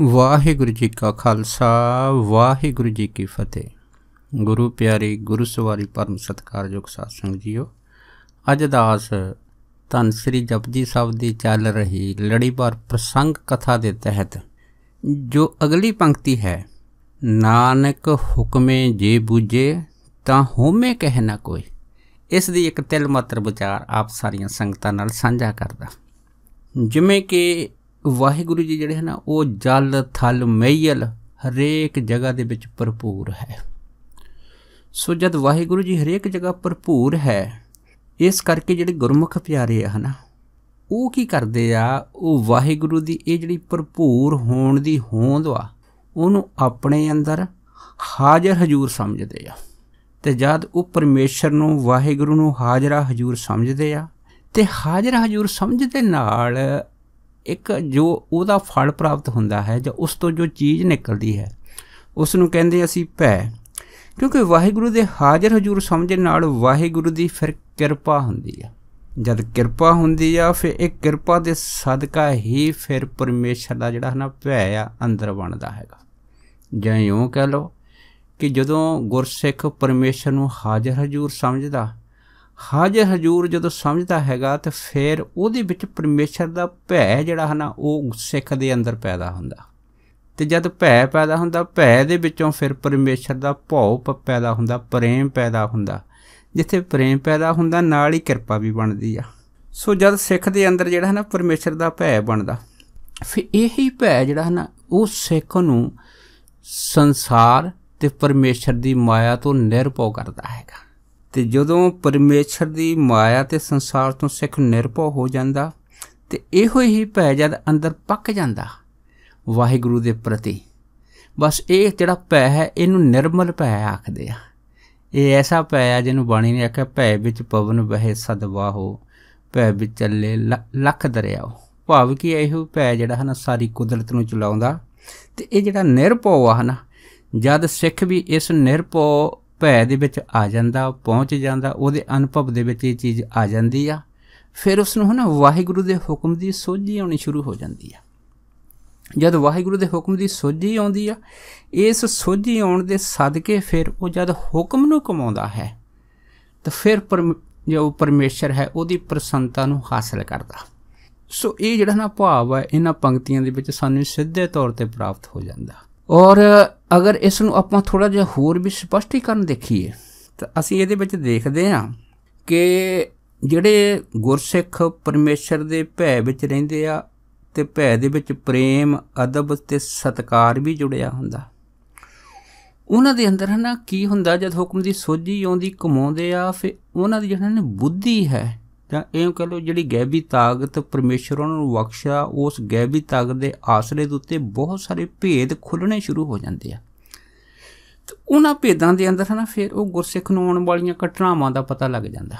ਵਾਹਿਗੁਰੂ ਜੀ ਕਾ ਖਾਲਸਾ ਵਾਹਿਗੁਰੂ ਜੀ ਕੀ ਫਤਿਹ ਗੁਰੂ ਪਿਆਰੇ ਗੁਰੂ ਸਵਾਰੀ ਪਰਮ ਸਤਕਾਰਯੋਗ ਸਾਧ ਸੰਗ ਜੀਓ ਅੱਜ ਦਾਸ ਤਨ ਸ੍ਰੀ ਜਪਜੀ ਸਾਹਿਬ ਦੀ ਚੱਲ ਰਹੀ ਲੜੀਵਾਰ ਪ੍ਰਸੰਗ ਕਥਾ ਦੇ ਤਹਿਤ ਜੋ ਅਗਲੀ ਪੰਕਤੀ ਹੈ ਨਾਨਕ ਹੁਕਮੇ ਜੇ ਬੂਝੇ ਤਾਂ ਹੋਮੇ ਕਹਿ ਨਾ ਕੋਈ ਇਸ ਦੀ ਇੱਕ ਤਿਲ ਮਾਤਰ ਵਿਚਾਰ ਆਪ ਸਾਰੀਆਂ ਸੰਗਤਾਂ ਨਾਲ ਸਾਂਝਾ ਕਰਦਾ ਜਿਵੇਂ ਕਿ ਵਾਹਿਗੁਰੂ ਜੀ ਜਿਹੜੇ ਹਨ ਉਹ ਜਲ ਥਲ ਮਈਲ ਹਰੇਕ ਜਗ੍ਹਾ ਦੇ ਵਿੱਚ ਭਰਪੂਰ ਹੈ ਸੋ ਜਦ ਵਾਹਿਗੁਰੂ ਜੀ ਹਰੇਕ ਜਗ੍ਹਾ ਭਰਪੂਰ ਹੈ ਇਸ ਕਰਕੇ ਜਿਹੜੇ ਗੁਰਮੁਖ ਪਿਆਰੇ ਆ ਹਨਾ ਉਹ ਕੀ ਕਰਦੇ ਆ ਉਹ ਵਾਹਿਗੁਰੂ ਦੀ ਇਹ ਜਿਹੜੀ ਭਰਪੂਰ ਹੋਣ ਦੀ ਹੋਂਦ ਆ ਉਹਨੂੰ ਆਪਣੇ ਅੰਦਰ ਹਾਜ਼ਰ ਹਜ਼ੂਰ ਸਮਝਦੇ ਆ ਤੇ ਜਦ ਉਹ ਪਰਮੇਸ਼ਰ ਨੂੰ ਵਾਹਿਗੁਰੂ ਨੂੰ ਹਾਜ਼ਰਾ ਹਜ਼ੂਰ ਸਮਝਦੇ ਆ ਤੇ ਹਾਜ਼ਰ ਹਜ਼ੂਰ ਸਮਝਦੇ ਨਾਲ ਇੱਕ ਜੋ ਉਹਦਾ ਫਲ ਪ੍ਰਾਪਤ ਹੁੰਦਾ ਹੈ ਜਾਂ ਉਸ ਤੋਂ ਜੋ ਚੀਜ਼ ਨਿਕਲਦੀ ਹੈ ਉਸ ਨੂੰ ਕਹਿੰਦੇ ਅਸੀਂ ਭੈ ਕਿਉਂਕਿ ਵਾਹਿਗੁਰੂ ਦੇ ਹਾਜ਼ਰ ਹਜ਼ੂਰ ਸਮਝਣ ਨਾਲ ਵਾਹਿਗੁਰੂ ਦੀ ਫਿਰ ਕਿਰਪਾ ਹੁੰਦੀ ਹੈ ਜਦ ਕਿਰਪਾ ਹੁੰਦੀ ਆ ਫਿਰ ਇਹ ਕਿਰਪਾ ਦੇ ਸਦਕਾ ਹੀ ਫਿਰ ਪਰਮੇਸ਼ਰ ਦਾ ਜਿਹੜਾ ਹਨਾ ਭੈ ਆ ਅੰਦਰ ਬਣਦਾ ਹੈਗਾ ਜਾਂ ਇਉਂ ਕਹਿ ਲਓ ਕਿ ਜਦੋਂ ਗੁਰਸਿੱਖ ਪਰਮੇਸ਼ਰ ਨੂੰ ਹਾਜ਼ਰ ਹਜ਼ੂਰ ਸਮਝਦਾ ਹਾਜ਼ਰ ਹਜ਼ੂਰ ਜਦੋਂ ਸਮਝਦਾ ਹੈਗਾ ਤੇ ਫਿਰ ਉਹਦੇ ਵਿੱਚ ਪਰਮੇਸ਼ਰ ਦਾ ਭੈ ਜਿਹੜਾ ਹੈ ਨਾ ਉਹ ਸਿੱਖ ਦੇ ਅੰਦਰ ਪੈਦਾ ਹੁੰਦਾ ਤੇ ਜਦ ਭੈ ਪੈਦਾ ਹੁੰਦਾ ਭੈ ਦੇ ਵਿੱਚੋਂ ਫਿਰ ਪਰਮੇਸ਼ਰ ਦਾ ਭਉ ਪੈਦਾ ਹੁੰਦਾ ਪ੍ਰੇਮ ਪੈਦਾ ਹੁੰਦਾ ਜਿੱਥੇ ਪ੍ਰੇਮ ਪੈਦਾ ਹੁੰਦਾ ਨਾਲ ਹੀ ਕਿਰਪਾ ਵੀ ਬਣਦੀ ਆ ਸੋ ਜਦ ਸਿੱਖ ਦੇ ਅੰਦਰ ਜਿਹੜਾ ਹੈ ਨਾ ਪਰਮੇਸ਼ਰ ਦਾ ਭੈ ਬਣਦਾ ਫਿਰ ਇਹੀ ਭੈ ਜਿਹੜਾ ਹੈ ਨਾ ਉਹ ਸਿੱਖ ਨੂੰ ਸੰਸਾਰ ਤੇ ਪਰਮੇਸ਼ਰ ਦੀ ਮਾਇਆ ਤੋਂ ਨਿਰਭਉ ਕਰਦਾ ਹੈਗਾ ਤੇ ਜਦੋਂ ਪਰਮੇਸ਼ਰ ਦੀ ਮਾਇਆ ਤੇ ਸੰਸਾਰ ਤੋਂ ਸਿੱਖ ਨਿਰਭਉ ਹੋ ਜਾਂਦਾ ਤੇ ਇਹੋ ਹੀ ਭੈ ਜਦ ਅੰਦਰ ਪੱਕ ਜਾਂਦਾ ਵਾਹਿਗੁਰੂ ਦੇ ਪ੍ਰਤੀ ਬਸ ਇਹ ਜਿਹੜਾ ਭੈ ਹੈ ਇਹਨੂੰ ਨਿਰਮਲ ਭੈ ਆਖਦੇ ਆ ਇਹ ਐਸਾ ਭੈ ਆ ਜਿਹਨੂੰ ਬਾਣੀ ਨੇ ਆਖਿਆ ਭੈ ਵਿੱਚ ਪਵਨ ਬਹਿ ਸਦਵਾਹੋ ਭੈ ਵਿੱਚ ਚੱਲੇ ਲੱਖ ਦਰਿਆਓ ਭਾਵ ਕਿ ਇਹੋ ਭੈ ਜਿਹੜਾ ਹਨ ਸਾਰੀ ਕੁਦਰਤ ਨੂੰ ਚਲਾਉਂਦਾ ਤੇ ਇਹ ਜਿਹੜਾ ਨਿਰਭਉ ਆ ਹਨ ਜਦ ਸਿੱਖ ਵੀ ਇਸ ਨਿਰਭਉ ਭੈ ਦੇ ਵਿੱਚ ਆ ਜਾਂਦਾ ਪਹੁੰਚ ਜਾਂਦਾ ਉਹਦੇ ਅਨੁਭਵ ਦੇ ਵਿੱਚ ਇਹ ਚੀਜ਼ ਆ ਜਾਂਦੀ ਆ ਫਿਰ ਉਸ ਨੂੰ ਹਨਾ ਵਾਹਿਗੁਰੂ ਦੇ ਹੁਕਮ ਦੀ ਸੋਝੀ ਆਉਣੀ ਸ਼ੁਰੂ ਹੋ ਜਾਂਦੀ ਆ ਜਦ ਵਾਹਿਗੁਰੂ ਦੇ ਹੁਕਮ ਦੀ ਸੋਝੀ ਆਉਂਦੀ ਆ ਇਸ ਸੋਝੀ ਆਉਣ ਦੇ ਸਦਕੇ ਫਿਰ ਉਹ ਜਦ ਹੁਕਮ ਨੂੰ ਕਮਾਉਂਦਾ ਹੈ ਤਾਂ ਫਿਰ ਜੋ ਪਰਮੇਸ਼ਰ ਹੈ ਉਹਦੀ ਪ੍ਰਸੰਤਾ ਨੂੰ ਹਾਸਲ ਕਰਦਾ ਸੋ ਇਹ ਜਿਹੜਾ ਨਾ ਭਾਵ ਹੈ ਇਹਨਾਂ ਪੰਕਤੀਆਂ ਦੇ ਵਿੱਚ ਸਾਨੂੰ ਸਿੱਧੇ ਤੌਰ ਤੇ ਪ੍ਰਾਪਤ ਹੋ ਜਾਂਦਾ ਔਰ ਅਗਰ ਇਸ ਨੂੰ ਆਪਾਂ ਥੋੜਾ ਜਿਹਾ ਹੋਰ ਵੀ ਸਪਸ਼ਟੀਕਰਨ ਦੇਖੀਏ ਤਾਂ ਅਸੀਂ ਇਹਦੇ ਵਿੱਚ ਦੇਖਦੇ ਹਾਂ ਕਿ ਜਿਹੜੇ ਗੁਰਸਿੱਖ ਪਰਮੇਸ਼ਰ ਦੇ ਭੈ ਵਿੱਚ ਰਹਿੰਦੇ ਆ ਤੇ ਭੈ ਦੇ ਵਿੱਚ ਪ੍ਰੇਮ ਅਦਬ ਤੇ ਸਤਕਾਰ ਵੀ ਜੁੜਿਆ ਹੁੰਦਾ ਉਹਨਾਂ ਦੇ ਅੰਦਰ ਹਨਾ ਕੀ ਹੁੰਦਾ ਜਦ ਹੁਕਮ ਦੀ ਸੋਝੀ ਆਉਂਦੀ ਕਮਾਉਂਦੇ ਆ ਫਿਰ ਉਹਨਾਂ ਦੀ ਜਿਹੜਾ ਨੇ ਬੁੱਧੀ ਹੈ ਤਾਂ ਇਹ ਕਹ ਲੋ ਜਿਹੜੀ ਗੈਬੀ ਤਾਕਤ ਪਰਮੇਸ਼ਰ ਉਹਨਾਂ ਨੂੰ ਬਖਸ਼ਾ ਉਸ ਗੈਬੀ ਤਾਕਤ ਦੇ ਆਸਰੇ ਦੇ ਉੱਤੇ ਬਹੁਤ ਸਾਰੇ ਭੇਦ ਖੁੱਲਣੇ ਸ਼ੁਰੂ ਹੋ ਜਾਂਦੇ ਆ ਤੇ ਉਹਨਾਂ ਭੇਦਾਂ ਦੇ ਅੰਦਰ ਹਨਾ ਫਿਰ ਉਹ ਗੁਰਸਿੱਖ ਨੂੰ ਆਉਣ ਵਾਲੀਆਂ ਘਟਨਾਵਾਂ ਦਾ ਪਤਾ ਲੱਗ ਜਾਂਦਾ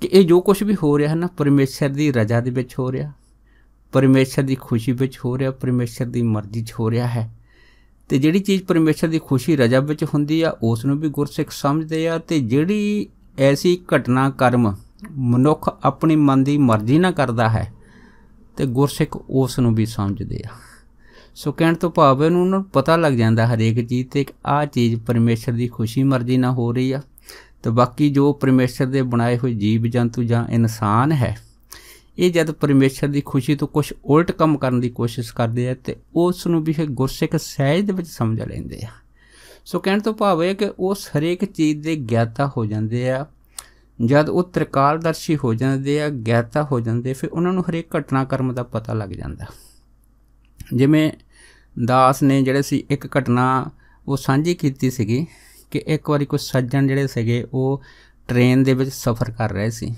ਕਿ ਇਹ ਜੋ ਕੁਝ ਵੀ ਹੋ ਰਿਹਾ ਹੈ ਨਾ ਪਰਮੇਸ਼ਰ ਦੀ ਰਜ਼ਾ ਦੇ ਵਿੱਚ ਹੋ ਰਿਹਾ ਪਰਮੇਸ਼ਰ ਦੀ ਖੁਸ਼ੀ ਵਿੱਚ ਹੋ ਰਿਹਾ ਪਰਮੇਸ਼ਰ ਦੀ ਮਰਜ਼ੀ 'ਚ ਹੋ ਰਿਹਾ ਹੈ ਤੇ ਜਿਹੜੀ ਚੀਜ਼ ਪਰਮੇਸ਼ਰ ਦੀ ਖੁਸ਼ੀ ਰਜ਼ਾ ਵਿੱਚ ਹੁੰਦੀ ਆ ਉਸ ਨੂੰ ਵੀ ਗੁਰਸਿੱਖ ਸਮਝਦੇ ਆ ਤੇ ਜਿਹੜੀ ਐਸੀ ਘਟਨਾ ਕਰਮ ਮਨੁੱਖ ਆਪਣੀ ਮਨ ਦੀ ਮਰਜ਼ੀ ਨਾਲ ਕਰਦਾ ਹੈ ਤੇ ਗੁਰਸਿੱਖ ਉਸ ਨੂੰ ਵੀ ਸਮਝਦੇ ਆ ਸੋ ਕਹਿਣ ਤੋਂ ਭਾਵ ਇਹ ਉਹਨਾਂ ਨੂੰ ਪਤਾ ਲੱਗ ਜਾਂਦਾ ਹਰੇਕ ਚੀਜ਼ ਤੇ ਆ ਚੀਜ਼ ਪਰਮੇਸ਼ਰ ਦੀ ਖੁਸ਼ੀ ਮਰਜ਼ੀ ਨਾਲ ਹੋ ਰਹੀ ਆ ਤੇ ਬਾਕੀ ਜੋ ਪਰਮੇਸ਼ਰ ਦੇ ਬਣਾਏ ਹੋਏ ਜੀਵ ਜੰਤੂ ਜਾਂ ਇਨਸਾਨ ਹੈ ਇਹ ਜਦ ਪਰਮੇਸ਼ਰ ਦੀ ਖੁਸ਼ੀ ਤੋਂ ਕੁਝ ਉਲਟ ਕੰਮ ਕਰਨ ਦੀ ਕੋਸ਼ਿਸ਼ ਕਰਦੇ ਆ ਤੇ ਉਸ ਨੂੰ ਵੀ ਗੁਰਸਿੱਖ ਸਹਿਜ ਦੇ ਵਿੱਚ ਸਮਝ ਲੈਂਦੇ ਆ ਸੋ ਕਹਿਣ ਤੋਂ ਭਾਵ ਇਹ ਕਿ ਉਹ ਹਰੇਕ ਚੀਜ਼ ਦੇ ਗਿਆਤਾ ਹੋ ਜਾਂਦੇ ਆ ਜਦ ਉਹ ਤ੍ਰਿਕਾਲਦਰਸ਼ੀ ਹੋ ਜਾਂਦੇ ਆ ਗੈਤਾ ਹੋ ਜਾਂਦੇ ਫਿਰ ਉਹਨਾਂ ਨੂੰ ਹਰੇਕ ਕਰਮ ਦਾ ਪਤਾ ਲੱਗ ਜਾਂਦਾ ਜਿਵੇਂ ਦਾਸ ਨੇ ਜਿਹੜੇ ਸੀ ਇੱਕ ਘਟਨਾ ਉਹ ਸਾਂਝੀ ਕੀਤੀ ਸੀਗੀ ਕਿ ਇੱਕ ਵਾਰੀ ਕੋਈ ਸੱਜਣ ਜਿਹੜੇ ਸੀਗੇ ਉਹ ਟ੍ਰੇਨ ਦੇ ਵਿੱਚ ਸਫ਼ਰ ਕਰ ਰਹੇ ਸੀ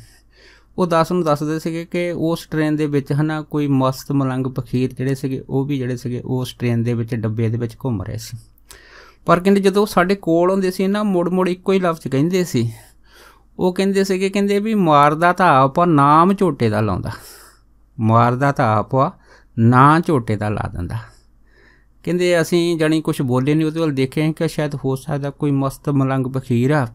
ਉਹ ਦਾਸ ਨੂੰ ਦੱਸਦੇ ਸੀਗੇ ਕਿ ਉਸ ਟ੍ਰੇਨ ਦੇ ਵਿੱਚ ਹਨਾ ਕੋਈ ਮਸਤ ਮਲੰਗ ਪਖੀਰ ਜਿਹੜੇ ਸੀਗੇ ਉਹ ਵੀ ਜਿਹੜੇ ਸੀਗੇ ਉਸ ਟ੍ਰੇਨ ਦੇ ਵਿੱਚ ਡੱਬੇ ਦੇ ਵਿੱਚ ਘੁੰਮ ਰਹੇ ਸੀ ਪਰ ਕਹਿੰਦੇ ਜਦੋਂ ਸਾਡੇ ਕੋਲ ਹੁੰਦੇ ਸੀ ਨਾ ਮੋੜ ਮੋੜ ਇੱਕੋ ਹੀ ਲਫ਼ਜ਼ ਕਹਿੰਦੇ ਸੀ ਉਹ ਕਹਿੰਦੇ ਸੀਗੇ ਕਹਿੰਦੇ ਵੀ ਮਾਰਦਾ ਤਾਂ ਆਪ ਆ ਨਾਮ ਝੋਟੇ ਦਾ ਲਾਉਂਦਾ ਮਾਰਦਾ ਤਾਂ ਆਪ ਆ ਨਾਂ ਝੋਟੇ ਦਾ ਲਾ ਦਿੰਦਾ ਕਹਿੰਦੇ ਅਸੀਂ ਜਾਨੀ ਕੁਝ ਬੋਲੇ ਨਹੀਂ ਉਹਦੇ ਵੱਲ ਦੇਖੇ ਕਿ ਸ਼ਾਇਦ ਹੋ ਸਕਦਾ ਕੋਈ ਮਸਤ ਮਲੰਗ ਬਖੀਰ ਆ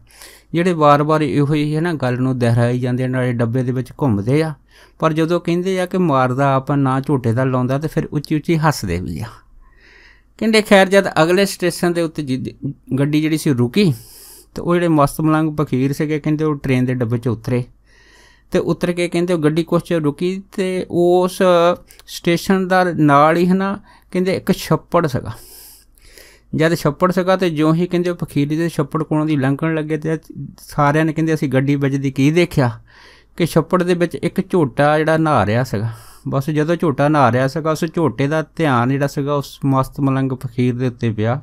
ਜਿਹੜੇ ਵਾਰ-ਵਾਰ ਇਹੋ ਹੀ ਹੈ ਨਾ ਗੱਲ ਨੂੰ ਦਹਰਾਈ ਜਾਂਦੇ ਨਾਲੇ ਡੱਬੇ ਦੇ ਵਿੱਚ ਘੁੰਮਦੇ ਆ ਪਰ ਜਦੋਂ ਕਹਿੰਦੇ ਆ ਕਿ ਮਾਰਦਾ ਆਪਾ ਨਾ ਝੋਟੇ ਦਾ ਲਾਉਂਦਾ ਤੇ ਫਿਰ ਉੱਚੀ-ਉੱਚੀ ਹੱਸਦੇ ਵੀ ਆ ਕਹਿੰਦੇ ਖੈਰ ਜਦ ਅਗਲੇ ਸਟੇਸ਼ਨ ਦੇ ਉੱਤੇ ਗੱਡੀ ਜਿਹੜੀ ਸੀ ਰੁਕੀ ਤੇ ਉਹ ਜਿਹੜੇ ਮਸਤ ਮਲੰਗ ਫਕੀਰ ਸੀਗੇ ਕਹਿੰਦੇ ਉਹ ਟ੍ਰੇਨ ਦੇ ਡੱਬੇ 'ਚ ਉਤਰੇ ਤੇ ਉਤਰ ਕੇ ਕਹਿੰਦੇ ਉਹ ਗੱਡੀ ਕੁਛ ਚਿਰ ਰੁਕੀ ਤੇ ਉਸ ਸਟੇਸ਼ਨ ਦਾ ਨਾਲ ਹੀ ਹਨਾ ਕਹਿੰਦੇ ਇੱਕ ਛੱਪੜ ਸੀਗਾ ਜਦ ਛੱਪੜ ਸੀਗਾ ਤੇ ਜਿਉਂ ਹੀ ਕਹਿੰਦੇ ਉਹ ਫਕੀਰੀ ਦੇ ਛੱਪੜ ਕੋਲੋਂ ਦੀ ਲੰਘਣ ਲੱਗੇ ਤੇ ਸਾਰਿਆਂ ਨੇ ਕਹਿੰਦੇ ਅਸੀਂ ਗੱਡੀ ਵੱਜਦੀ ਕੀ ਦੇਖਿਆ ਕਿ ਛੱਪੜ ਦੇ ਵਿੱਚ ਇੱਕ ਝੋਟਾ ਜਿਹੜਾ ਨਹਾ ਰਿਹਾ ਸੀਗਾ ਬਸ ਜਦੋਂ ਝੋਟਾ ਨਹਾ ਰਿਹਾ ਸੀਗਾ ਉਸ ਝੋਟੇ ਦਾ ਧਿਆਨ ਜਿਹੜਾ ਸੀਗਾ ਉਸ ਮਸਤ ਮਲੰਗ ਫਕੀਰ ਦੇ ਉੱਤੇ ਪਿਆ